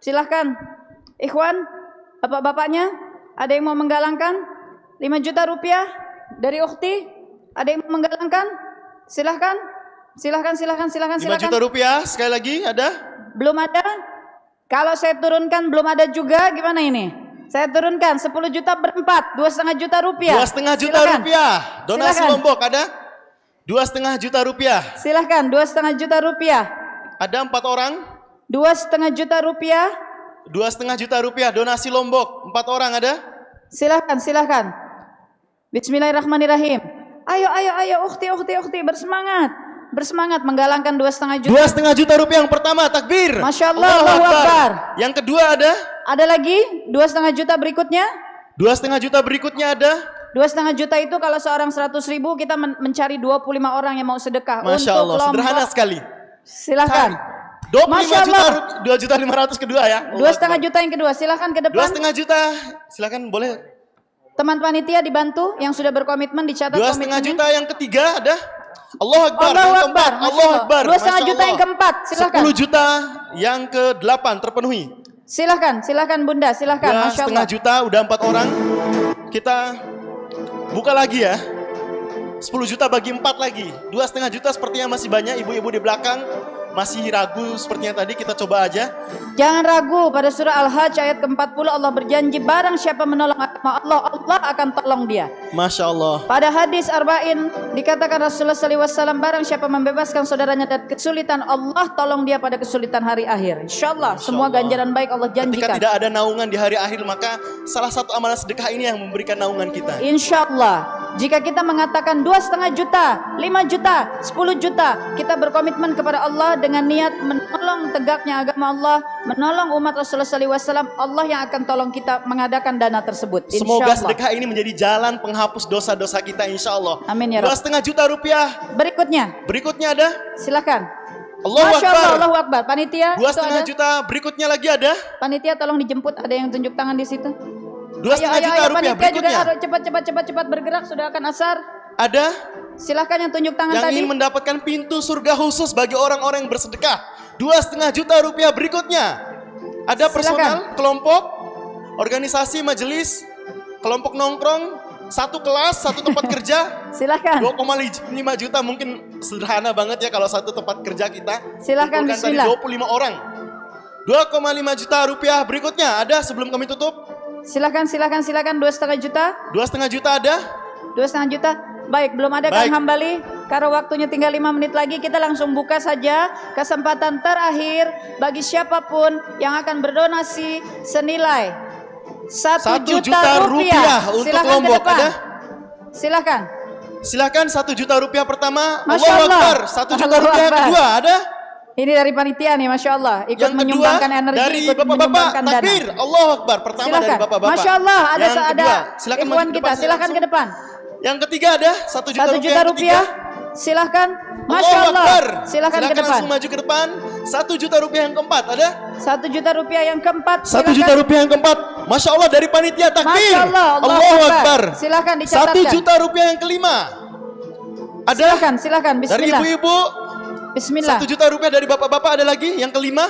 Silahkan. Ikhwan, bapak-bapaknya, ada yang mau menggalangkan? 5 juta rupiah? Dari Ukti, ada yang menggalangkan? Silahkan, silahkan, silahkan, silahkan, silahkan. 5 juta rupiah, sekali lagi ada? Belum ada. Kalau saya turunkan belum ada juga, gimana ini? Saya turunkan 10 juta berempat, dua setengah juta rupiah. Dua setengah juta silahkan. rupiah. Donasi silahkan. Lombok ada? Dua setengah juta rupiah. Silahkan, dua setengah juta rupiah. Ada empat orang? Dua setengah juta rupiah. Dua setengah juta rupiah donasi Lombok. Empat orang ada? Silahkan, silahkan. Bismillahirrahmanirrahim. Ayo, ayo, ayo, ukti, ukti, ukti, bersemangat. Bersemangat menggalangkan dua setengah juta. Dua setengah juta rupiah yang pertama, takbir. Masya Allah, Allah Akbar. Akbar. Yang kedua ada? Ada lagi, dua setengah juta berikutnya. Dua setengah juta berikutnya ada? Dua setengah juta itu kalau seorang seratus ribu kita men mencari lima orang yang mau sedekah. Masya untuk Allah, kelompok. sederhana sekali. Silakan. Dua puluh Masya juta, Allah. juta juta ratus kedua ya. Dua setengah juta yang kedua, silahkan ke depan. Dua setengah juta, silahkan boleh Teman teman panitia dibantu yang sudah berkomitmen dicatat Dua setengah juta yang ketiga ada? Allah Akbar, Allah yang keempat, Allah Akbar. Dua setengah juta yang keempat, silahkan. Sepuluh juta yang ke delapan terpenuhi. Silahkan, silahkan Bunda, silahkan. Dua setengah juta, udah empat orang. Kita buka lagi ya. sepuluh juta bagi empat lagi. Dua setengah juta sepertinya masih banyak ibu-ibu di belakang masih ragu sepertinya tadi kita coba aja. Jangan ragu pada surah Al-Hajj ayat ke-40 Allah berjanji barang siapa menolong agama Allah Allah akan tolong dia. Masya Allah. Pada hadis Arba'in dikatakan Rasulullah SAW barang siapa membebaskan saudaranya dari kesulitan Allah tolong dia pada kesulitan hari akhir. Insya Allah Masya semua Allah. ganjaran baik Allah janjikan. Ketika tidak ada naungan di hari akhir maka salah satu amalan sedekah ini yang memberikan naungan kita. Insya Allah. Jika kita mengatakan dua setengah juta, lima juta, sepuluh juta, kita berkomitmen kepada Allah dengan niat menolong tegaknya agama Allah, menolong umat Rasulullah SAW, Allah yang akan tolong kita mengadakan dana tersebut. Insya Semoga Allah. sedekah ini menjadi jalan penghapus dosa-dosa kita insya Allah. Amin ya Rabb. setengah juta rupiah. Berikutnya. Berikutnya ada? Silakan. Allah Masya Allah, Allah, Akbar. Panitia. Dua setengah juta. Berikutnya lagi ada? Panitia tolong dijemput. Ada yang tunjuk tangan di situ. Dua setengah juta ayo, rupiah. Panitia berikutnya. juga cepat cepat cepat cepat bergerak. Sudah akan asar. Ada? Silahkan yang tunjuk tangan yang tadi. Yang ingin mendapatkan pintu surga khusus bagi orang-orang yang bersedekah. Dua setengah juta rupiah berikutnya. Ada personal, Silahkan. kelompok, organisasi, majelis, kelompok nongkrong, satu kelas, satu tempat [LAUGHS] kerja. Silahkan. 2,5 juta mungkin sederhana banget ya kalau satu tempat kerja kita. Silahkan, Bismillah. puluh 25 orang. 2,5 juta rupiah berikutnya ada sebelum kami tutup. Silahkan, silahkan, silahkan. Dua setengah juta. Dua setengah juta ada. Dua setengah juta. Baik, belum ada Baik. Kang Hambali. Karena waktunya tinggal lima menit lagi, kita langsung buka saja kesempatan terakhir bagi siapapun yang akan berdonasi senilai satu juta, juta rupiah, rupiah untuk Silahkan Lombok. Ada? Silahkan. Silahkan satu juta rupiah pertama. Masya Allah. Allah. Satu [LAUGHS] juta Allah rupiah kedua ada? Ini dari panitia nih, masya Allah. Ikut yang menyumbangkan kedua, energi, dari ikut bapak -bapak, takbir. Dana. Allah Akbar. Pertama Silahkan. dari bapak-bapak. Masya Allah, ada yang ada. Kedua, kita, Silahkan ke depan. Yang ketiga ada satu juta, satu juta rupiah. rupiah. Silahkan. Masya Allah. Allah. Silahkan, Silahkan ke depan. langsung maju ke depan. Satu juta rupiah yang keempat ada? Satu juta rupiah yang keempat. Silahkan. Satu juta rupiah yang keempat. Masya Allah dari panitia takbir. Masya Allah. Allah Allah Akbar. Akbar. Silahkan dicatatkan. Satu juta rupiah yang kelima. Ada? Silahkan, silahkan. Bismillah. Dari ibu-ibu. Bismillah. Satu juta rupiah dari bapak-bapak ada lagi yang kelima?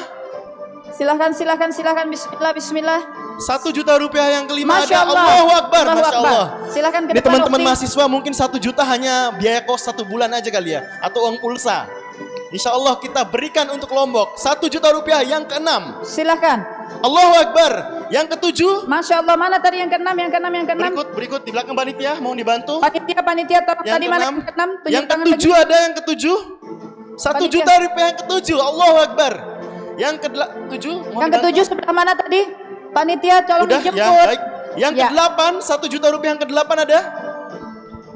Silahkan, silahkan, silahkan. Bismillah, bismillah. Satu juta rupiah yang kelima Masya ada. Allah. Allahu Akbar. Masya Allah. Akbar. Silahkan ke teman-teman mahasiswa mungkin satu juta hanya biaya kos satu bulan aja kali ya. Atau uang pulsa. Insya Allah kita berikan untuk Lombok. Satu juta rupiah yang keenam. Silahkan. Allahu Akbar. Yang ketujuh. Masya Allah. Mana tadi yang keenam, yang keenam, yang keenam. Berikut, berikut. Di belakang panitia. Mau dibantu. Panitia, panitia. Tolong yang tadi keenam. mana yang keenam. Yang ketujuh lagi. ada yang ketujuh. Satu panitia. juta rupiah yang ketujuh. Allahu Akbar. Yang ke tujuh. Yang ketujuh sebelah mana tadi? Panitia tolong Udah, dijemput. Ya, baik. Yang ya. ke-8, 1 juta rupiah yang ke-8 ada?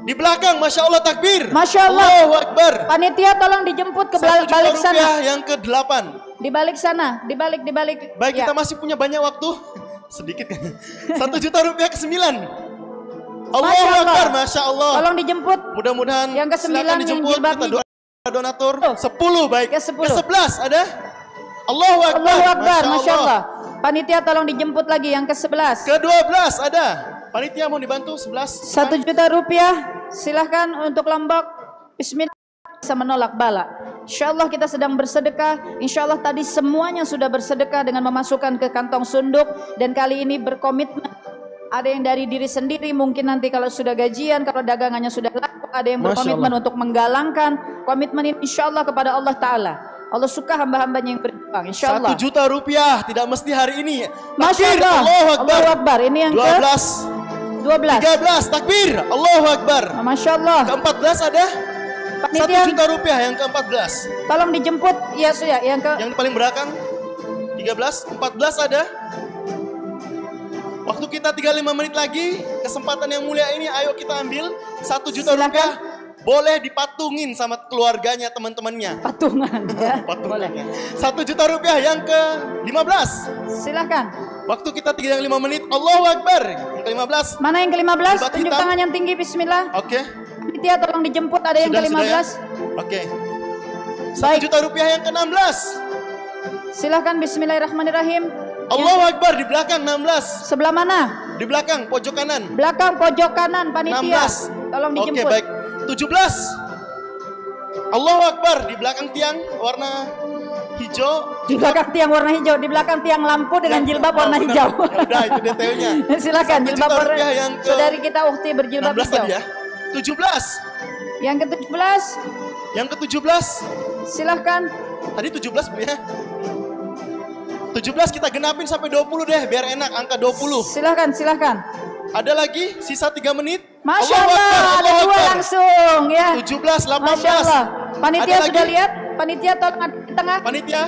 Di belakang, Masya Allah takbir. Masya Allah. Allahu Akbar. Panitia tolong dijemput ke balik sana. juta rupiah yang ke-8. Di balik sana, di balik, di balik. Baik, ya. kita masih punya banyak waktu. [LAUGHS] Sedikit. 1 [LAUGHS] juta rupiah ke-9. Allahu Masya Allah. Akbar, Masya Allah. Tolong dijemput. Mudah-mudahan yang ke-9 dijemput. Yang kita doa donatur. 10 baik. Ke-10. Ke-11 ada? Allahu Akbar. Allahu Akbar, Masya, Allah. Panitia tolong dijemput lagi yang ke-11. Ke-12 ada. Panitia mau dibantu 11. Satu juta rupiah. Silahkan untuk Lombok. Bismillah bisa menolak bala. Insya Allah kita sedang bersedekah. Insya Allah tadi semuanya sudah bersedekah dengan memasukkan ke kantong sunduk. Dan kali ini berkomitmen. Ada yang dari diri sendiri mungkin nanti kalau sudah gajian, kalau dagangannya sudah laku. Ada yang berkomitmen untuk menggalangkan. Komitmen ini insya Allah kepada Allah Ta'ala. Allah suka hamba-hambanya yang berjuang. Insya Allah. Satu juta rupiah tidak mesti hari ini. Masya Allah. Allahu Akbar. Allah Akbar. Ini yang 12. ke 12. 13. Takbir. Allahu Akbar. Masya Allah. Ke-14 ada? Satu juta rupiah yang ke-14. Tolong dijemput ya suya yang ke Yang paling belakang 13, 14 ada? Waktu kita 35 menit lagi, kesempatan yang mulia ini ayo kita ambil. Satu juta Silahkan. rupiah boleh dipatungin sama keluarganya teman-temannya. Patungan ya. [LAUGHS] Patungan. Boleh. Ya. Satu juta rupiah yang ke lima belas Silahkan. Waktu kita tinggal lima menit. Allahu Akbar. Yang ke 15. Mana yang ke 15? Tunjuk tangan yang tinggi bismillah. Oke. Okay. Dia tolong dijemput ada yang ya? ke lima belas Oke. Okay. Satu juta rupiah yang ke enam belas Silahkan bismillahirrahmanirrahim. Allahu ya. Akbar di belakang 16. Sebelah mana? Di belakang pojok kanan. Belakang pojok kanan panitia. 16. Tolong dijemput. Oke, okay, baik. 17. Allahu Akbar di belakang tiang warna hijau. Di belakang tiang warna hijau, di belakang tiang lampu dengan ya, jilbab oh, warna benar. hijau. Ya udah itu detailnya. [LAUGHS] Silakan jilbab warna. Yang ke... Saudari kita Ukti berjilbab 16 hijau. Tadi ya. 17. Yang ke-17. Yang ke-17. Silahkan. Tadi 17 Bu ya. 17 kita genapin sampai 20 deh biar enak angka 20. Silahkan, silahkan. Ada lagi sisa tiga menit. Masya Allah, Allah, Allah, Allah ada dua langsung ya. 17, 18. Masya Allah. Panitia ada sudah lagi? lihat? Panitia tolong di tengah. Panitia.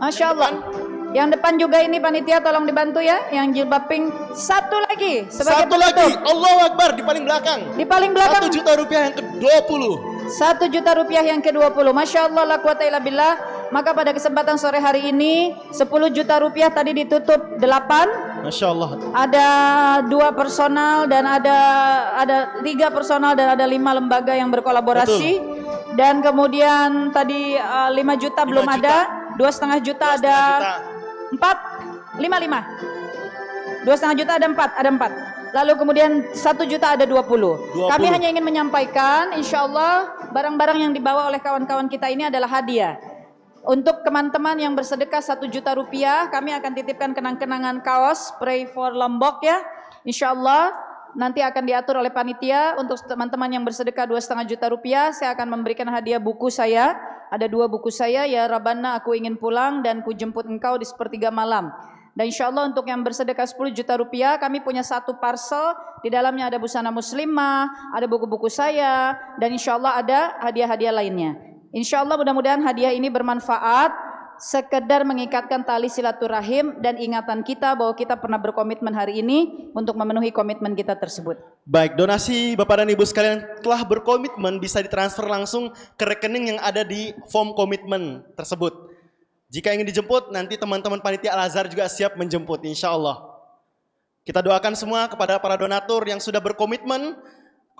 Masya Allah. Depan. Yang depan juga ini panitia tolong dibantu ya, yang jilbab pink. Satu lagi sebagai Satu penutup. lagi, Allah Akbar di paling belakang. Di paling belakang. Satu juta rupiah yang ke-20. Satu juta rupiah yang ke-20. Masya Allah, la quwata Maka pada kesempatan sore hari ini, sepuluh juta rupiah tadi ditutup delapan. Masya Allah. Ada dua personal dan ada ada tiga personal dan ada lima lembaga yang berkolaborasi. Betul. Dan kemudian tadi uh, eh, 5 juta 5 belum juta. ada, dua setengah juta ada empat, lima lima, dua setengah juta ada empat, ada empat. Lalu kemudian satu juta ada dua puluh Kami hanya ingin menyampaikan, insya Allah barang-barang yang dibawa oleh kawan-kawan kita ini adalah hadiah. Untuk teman-teman yang bersedekah satu juta rupiah, kami akan titipkan kenang-kenangan kaos Pray for Lombok ya. Insya Allah nanti akan diatur oleh panitia. Untuk teman-teman yang bersedekah dua setengah juta rupiah, saya akan memberikan hadiah buku saya. Ada dua buku saya, ya Rabana aku ingin pulang dan ku jemput engkau di sepertiga malam. Dan insya Allah untuk yang bersedekah 10 juta rupiah, kami punya satu parcel, di dalamnya ada busana muslimah, ada buku-buku saya, dan insya Allah ada hadiah-hadiah lainnya. Insya Allah mudah-mudahan hadiah ini bermanfaat sekedar mengikatkan tali silaturahim dan ingatan kita bahwa kita pernah berkomitmen hari ini untuk memenuhi komitmen kita tersebut. Baik, donasi Bapak dan Ibu sekalian telah berkomitmen bisa ditransfer langsung ke rekening yang ada di form komitmen tersebut. Jika ingin dijemput, nanti teman-teman panitia Al-Azhar juga siap menjemput insya Allah. Kita doakan semua kepada para donatur yang sudah berkomitmen,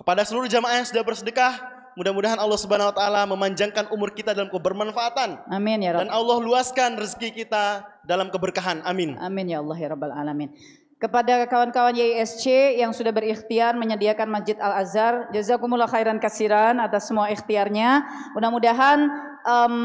kepada seluruh jamaah yang sudah bersedekah, Mudah-mudahan Allah Subhanahu wa taala memanjangkan umur kita dalam kebermanfaatan. Amin ya Rabb. Dan Allah luaskan rezeki kita dalam keberkahan. Amin. Amin ya Allah ya Rabbal alamin. Kepada kawan-kawan YISC yang sudah berikhtiar menyediakan Masjid Al-Azhar, jazakumullah khairan kasiran atas semua ikhtiarnya. Mudah-mudahan um,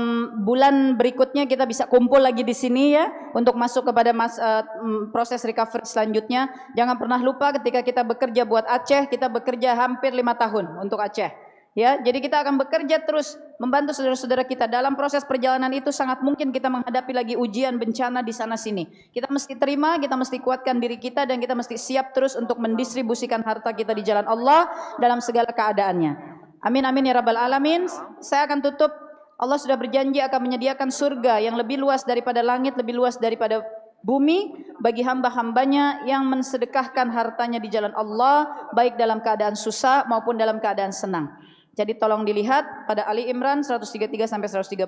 bulan berikutnya kita bisa kumpul lagi di sini ya untuk masuk kepada mas, uh, proses recovery selanjutnya. Jangan pernah lupa ketika kita bekerja buat Aceh, kita bekerja hampir lima tahun untuk Aceh. Ya, jadi kita akan bekerja terus membantu saudara-saudara kita dalam proses perjalanan itu sangat mungkin kita menghadapi lagi ujian bencana di sana sini. Kita mesti terima, kita mesti kuatkan diri kita dan kita mesti siap terus untuk mendistribusikan harta kita di jalan Allah dalam segala keadaannya. Amin amin ya rabbal alamin. Saya akan tutup Allah sudah berjanji akan menyediakan surga yang lebih luas daripada langit, lebih luas daripada bumi bagi hamba-hambanya yang mensedekahkan hartanya di jalan Allah, baik dalam keadaan susah maupun dalam keadaan senang. Jadi tolong dilihat pada Ali Imran 133 sampai 136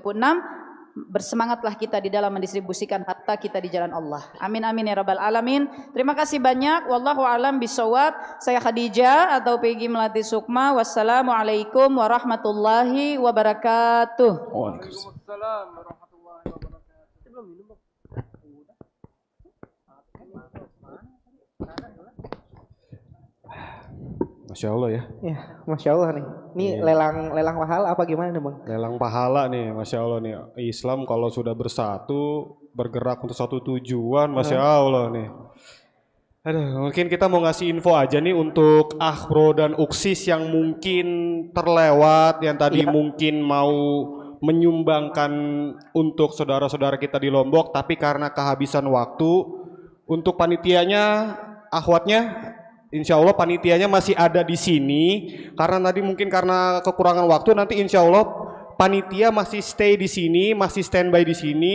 bersemangatlah kita di dalam mendistribusikan harta kita di jalan Allah. Amin amin ya rabbal alamin. Terima kasih banyak. Wallahu alam bisawab. Saya Khadijah atau Peggy Melati Sukma. Wassalamualaikum warahmatullahi wabarakatuh. Waalaikumsalam warahmatullahi wabarakatuh. Masya Allah ya. Ya, Masya Allah nih. Ini iya. lelang lelang pahala apa gimana nih bang? Lelang pahala nih, Masya Allah nih. Islam kalau sudah bersatu, bergerak untuk satu tujuan, Masya hmm. Allah nih. Aduh, mungkin kita mau ngasih info aja nih untuk Ahbro dan Uksis yang mungkin terlewat, yang tadi ya. mungkin mau menyumbangkan untuk saudara-saudara kita di Lombok, tapi karena kehabisan waktu, untuk panitianya, akhwatnya, Insya Allah panitianya masih ada di sini karena tadi mungkin karena kekurangan waktu nanti Insya Allah panitia masih stay di sini masih standby di sini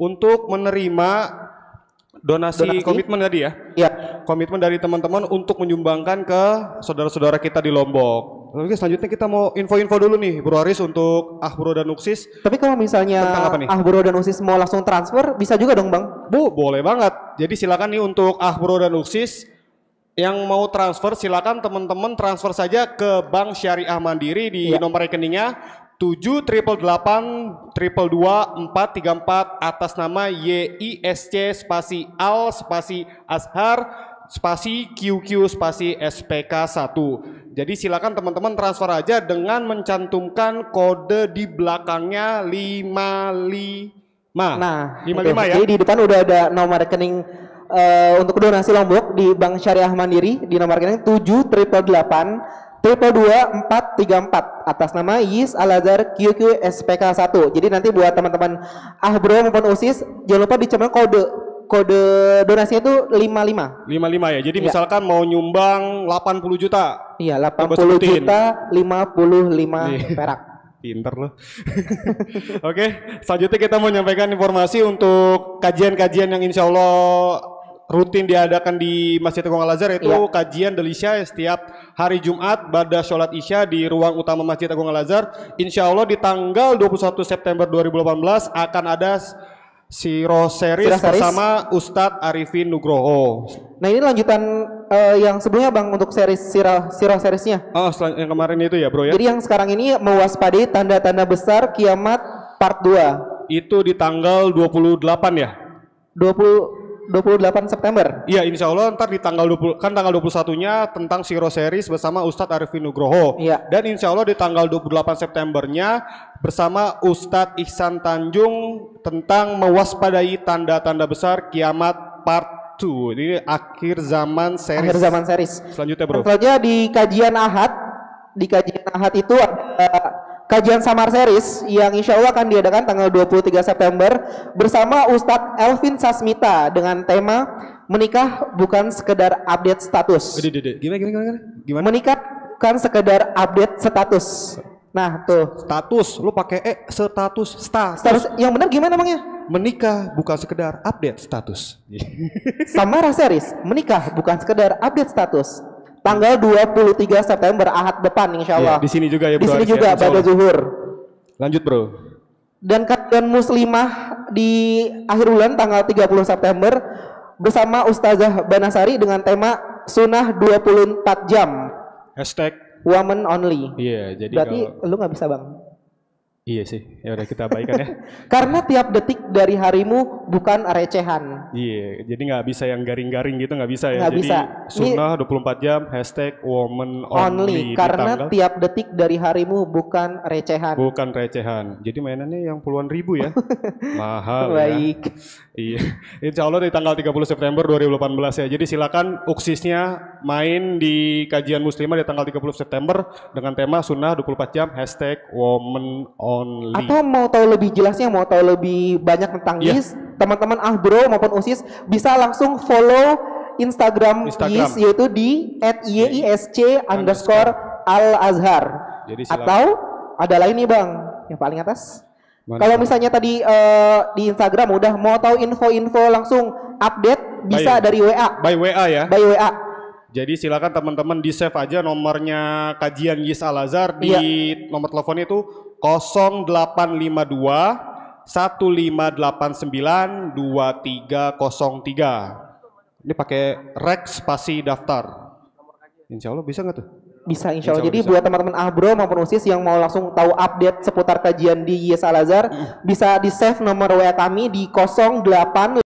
untuk menerima donasi, donasi? komitmen tadi ya. Iya. Komitmen dari teman-teman untuk menyumbangkan ke saudara-saudara kita di Lombok. Oke, selanjutnya kita mau info-info dulu nih, Bro Aris untuk Ahbro dan Uksis. Tapi kalau misalnya Ahbro dan Uksis mau langsung transfer, bisa juga dong, Bang? Bu, boleh banget. Jadi silakan nih untuk Ahbro dan Uksis yang mau transfer silakan teman-teman transfer saja ke Bank Syariah Mandiri di ya. nomor rekeningnya triple triple 3 4 atas nama YISC spasi Al spasi Ashar spasi QQ spasi SPK 1. Jadi silakan teman-teman transfer aja dengan mencantumkan kode di belakangnya 55. Nah, 55 ya. Jadi di depan udah ada nomor rekening uh, untuk donasi Lombok di Bank Syariah Mandiri di nomor rekening tujuh triple dua triple tiga empat atas nama Yis Alazar QQ SPK satu Jadi nanti buat teman-teman Ahbro maupun usis jangan lupa dicemen kode kode donasinya itu lima lima ya. Jadi ya. misalkan mau nyumbang delapan puluh juta. Iya, delapan puluh juta lima perak. [LAUGHS] Pinter loh. [LAUGHS] Oke, selanjutnya kita mau nyampaikan informasi untuk kajian-kajian yang insya Allah rutin diadakan di Masjid Agung Al Azhar itu ya. kajian Delisha setiap hari Jumat pada sholat Isya di ruang utama Masjid Agung Al Azhar. Insya Allah di tanggal 21 September 2018 akan ada si series bersama Ustadz Arifin Nugroho. Nah ini lanjutan uh, yang sebelumnya bang untuk seri sirah sirah serisnya. Oh yang kemarin itu ya bro ya. Jadi yang sekarang ini mewaspadai tanda-tanda besar kiamat part 2. Itu di tanggal 28 ya? 20 28 September. Iya, insya Allah ntar di tanggal 20 kan tanggal 21-nya tentang Siro Series bersama Ustadz Arifin Nugroho. Iya. Dan insya Allah di tanggal 28 Septembernya bersama Ustadz Ihsan Tanjung tentang mewaspadai tanda-tanda besar kiamat part two. Ini akhir zaman series. Akhir zaman series. Selanjutnya, Bro. Selanjutnya di kajian Ahad, di kajian Ahad itu ada kajian Samar Series yang insya Allah akan diadakan tanggal 23 September bersama Ustadz Elvin Sasmita dengan tema menikah bukan sekedar update status. Gimana, gimana, gimana? gimana? Menikah bukan sekedar update status. Nah tuh. Status, lu pakai eh status status. status. Yang benar gimana emangnya? Menikah bukan sekedar update status. Samara Series, menikah bukan sekedar update status tanggal 23 September Ahad depan insya Allah. Yeah, di sini juga ya bro. Di sini juga ya, pada zuhur. Lanjut bro. Dan kalian muslimah di akhir bulan tanggal 30 September bersama Ustazah Banasari dengan tema Sunnah 24 jam. Hashtag Woman Only. Iya, yeah, jadi berarti kalau... lu nggak bisa bang. Iya sih, ya udah kita abaikan ya. [LAUGHS] Karena tiap detik dari harimu bukan recehan. Iya, jadi nggak bisa yang garing-garing gitu nggak bisa ya. Gak bisa. sunnah 24 jam hashtag woman only. only karena tiap detik dari harimu bukan recehan. Bukan recehan. Jadi mainannya yang puluhan ribu ya. [LAUGHS] Mahal. Ya. Baik. Ya. Iya. Insya Allah di tanggal 30 September 2018 ya. Jadi silakan uksisnya main di kajian muslimah di tanggal 30 September dengan tema sunnah 24 jam hashtag woman only only. Atau mau tahu lebih jelasnya, mau tahu lebih banyak tentang yeah. teman teman-teman ah, bro maupun USIS bisa langsung follow Instagram, Instagram. GIS yaitu di @yisc iya, iya. underscore al azhar. Jadi Atau ada lain nih bang, yang paling atas. Kalau misalnya tadi uh, di Instagram udah mau tahu info-info langsung update bisa by, dari WA. By WA ya. By WA. Jadi silakan teman-teman di save aja nomornya kajian Yis Al Azhar di yeah. nomor telepon itu 0852 1589 2303. Ini pakai Rex spasi daftar. Insya Allah bisa nggak tuh? Bisa insya Allah. Jadi bisa. buat teman-teman Bro maupun Usis yang mau langsung tahu update seputar kajian di Yes Al Azhar, mm. bisa di save nomor WA kami di 08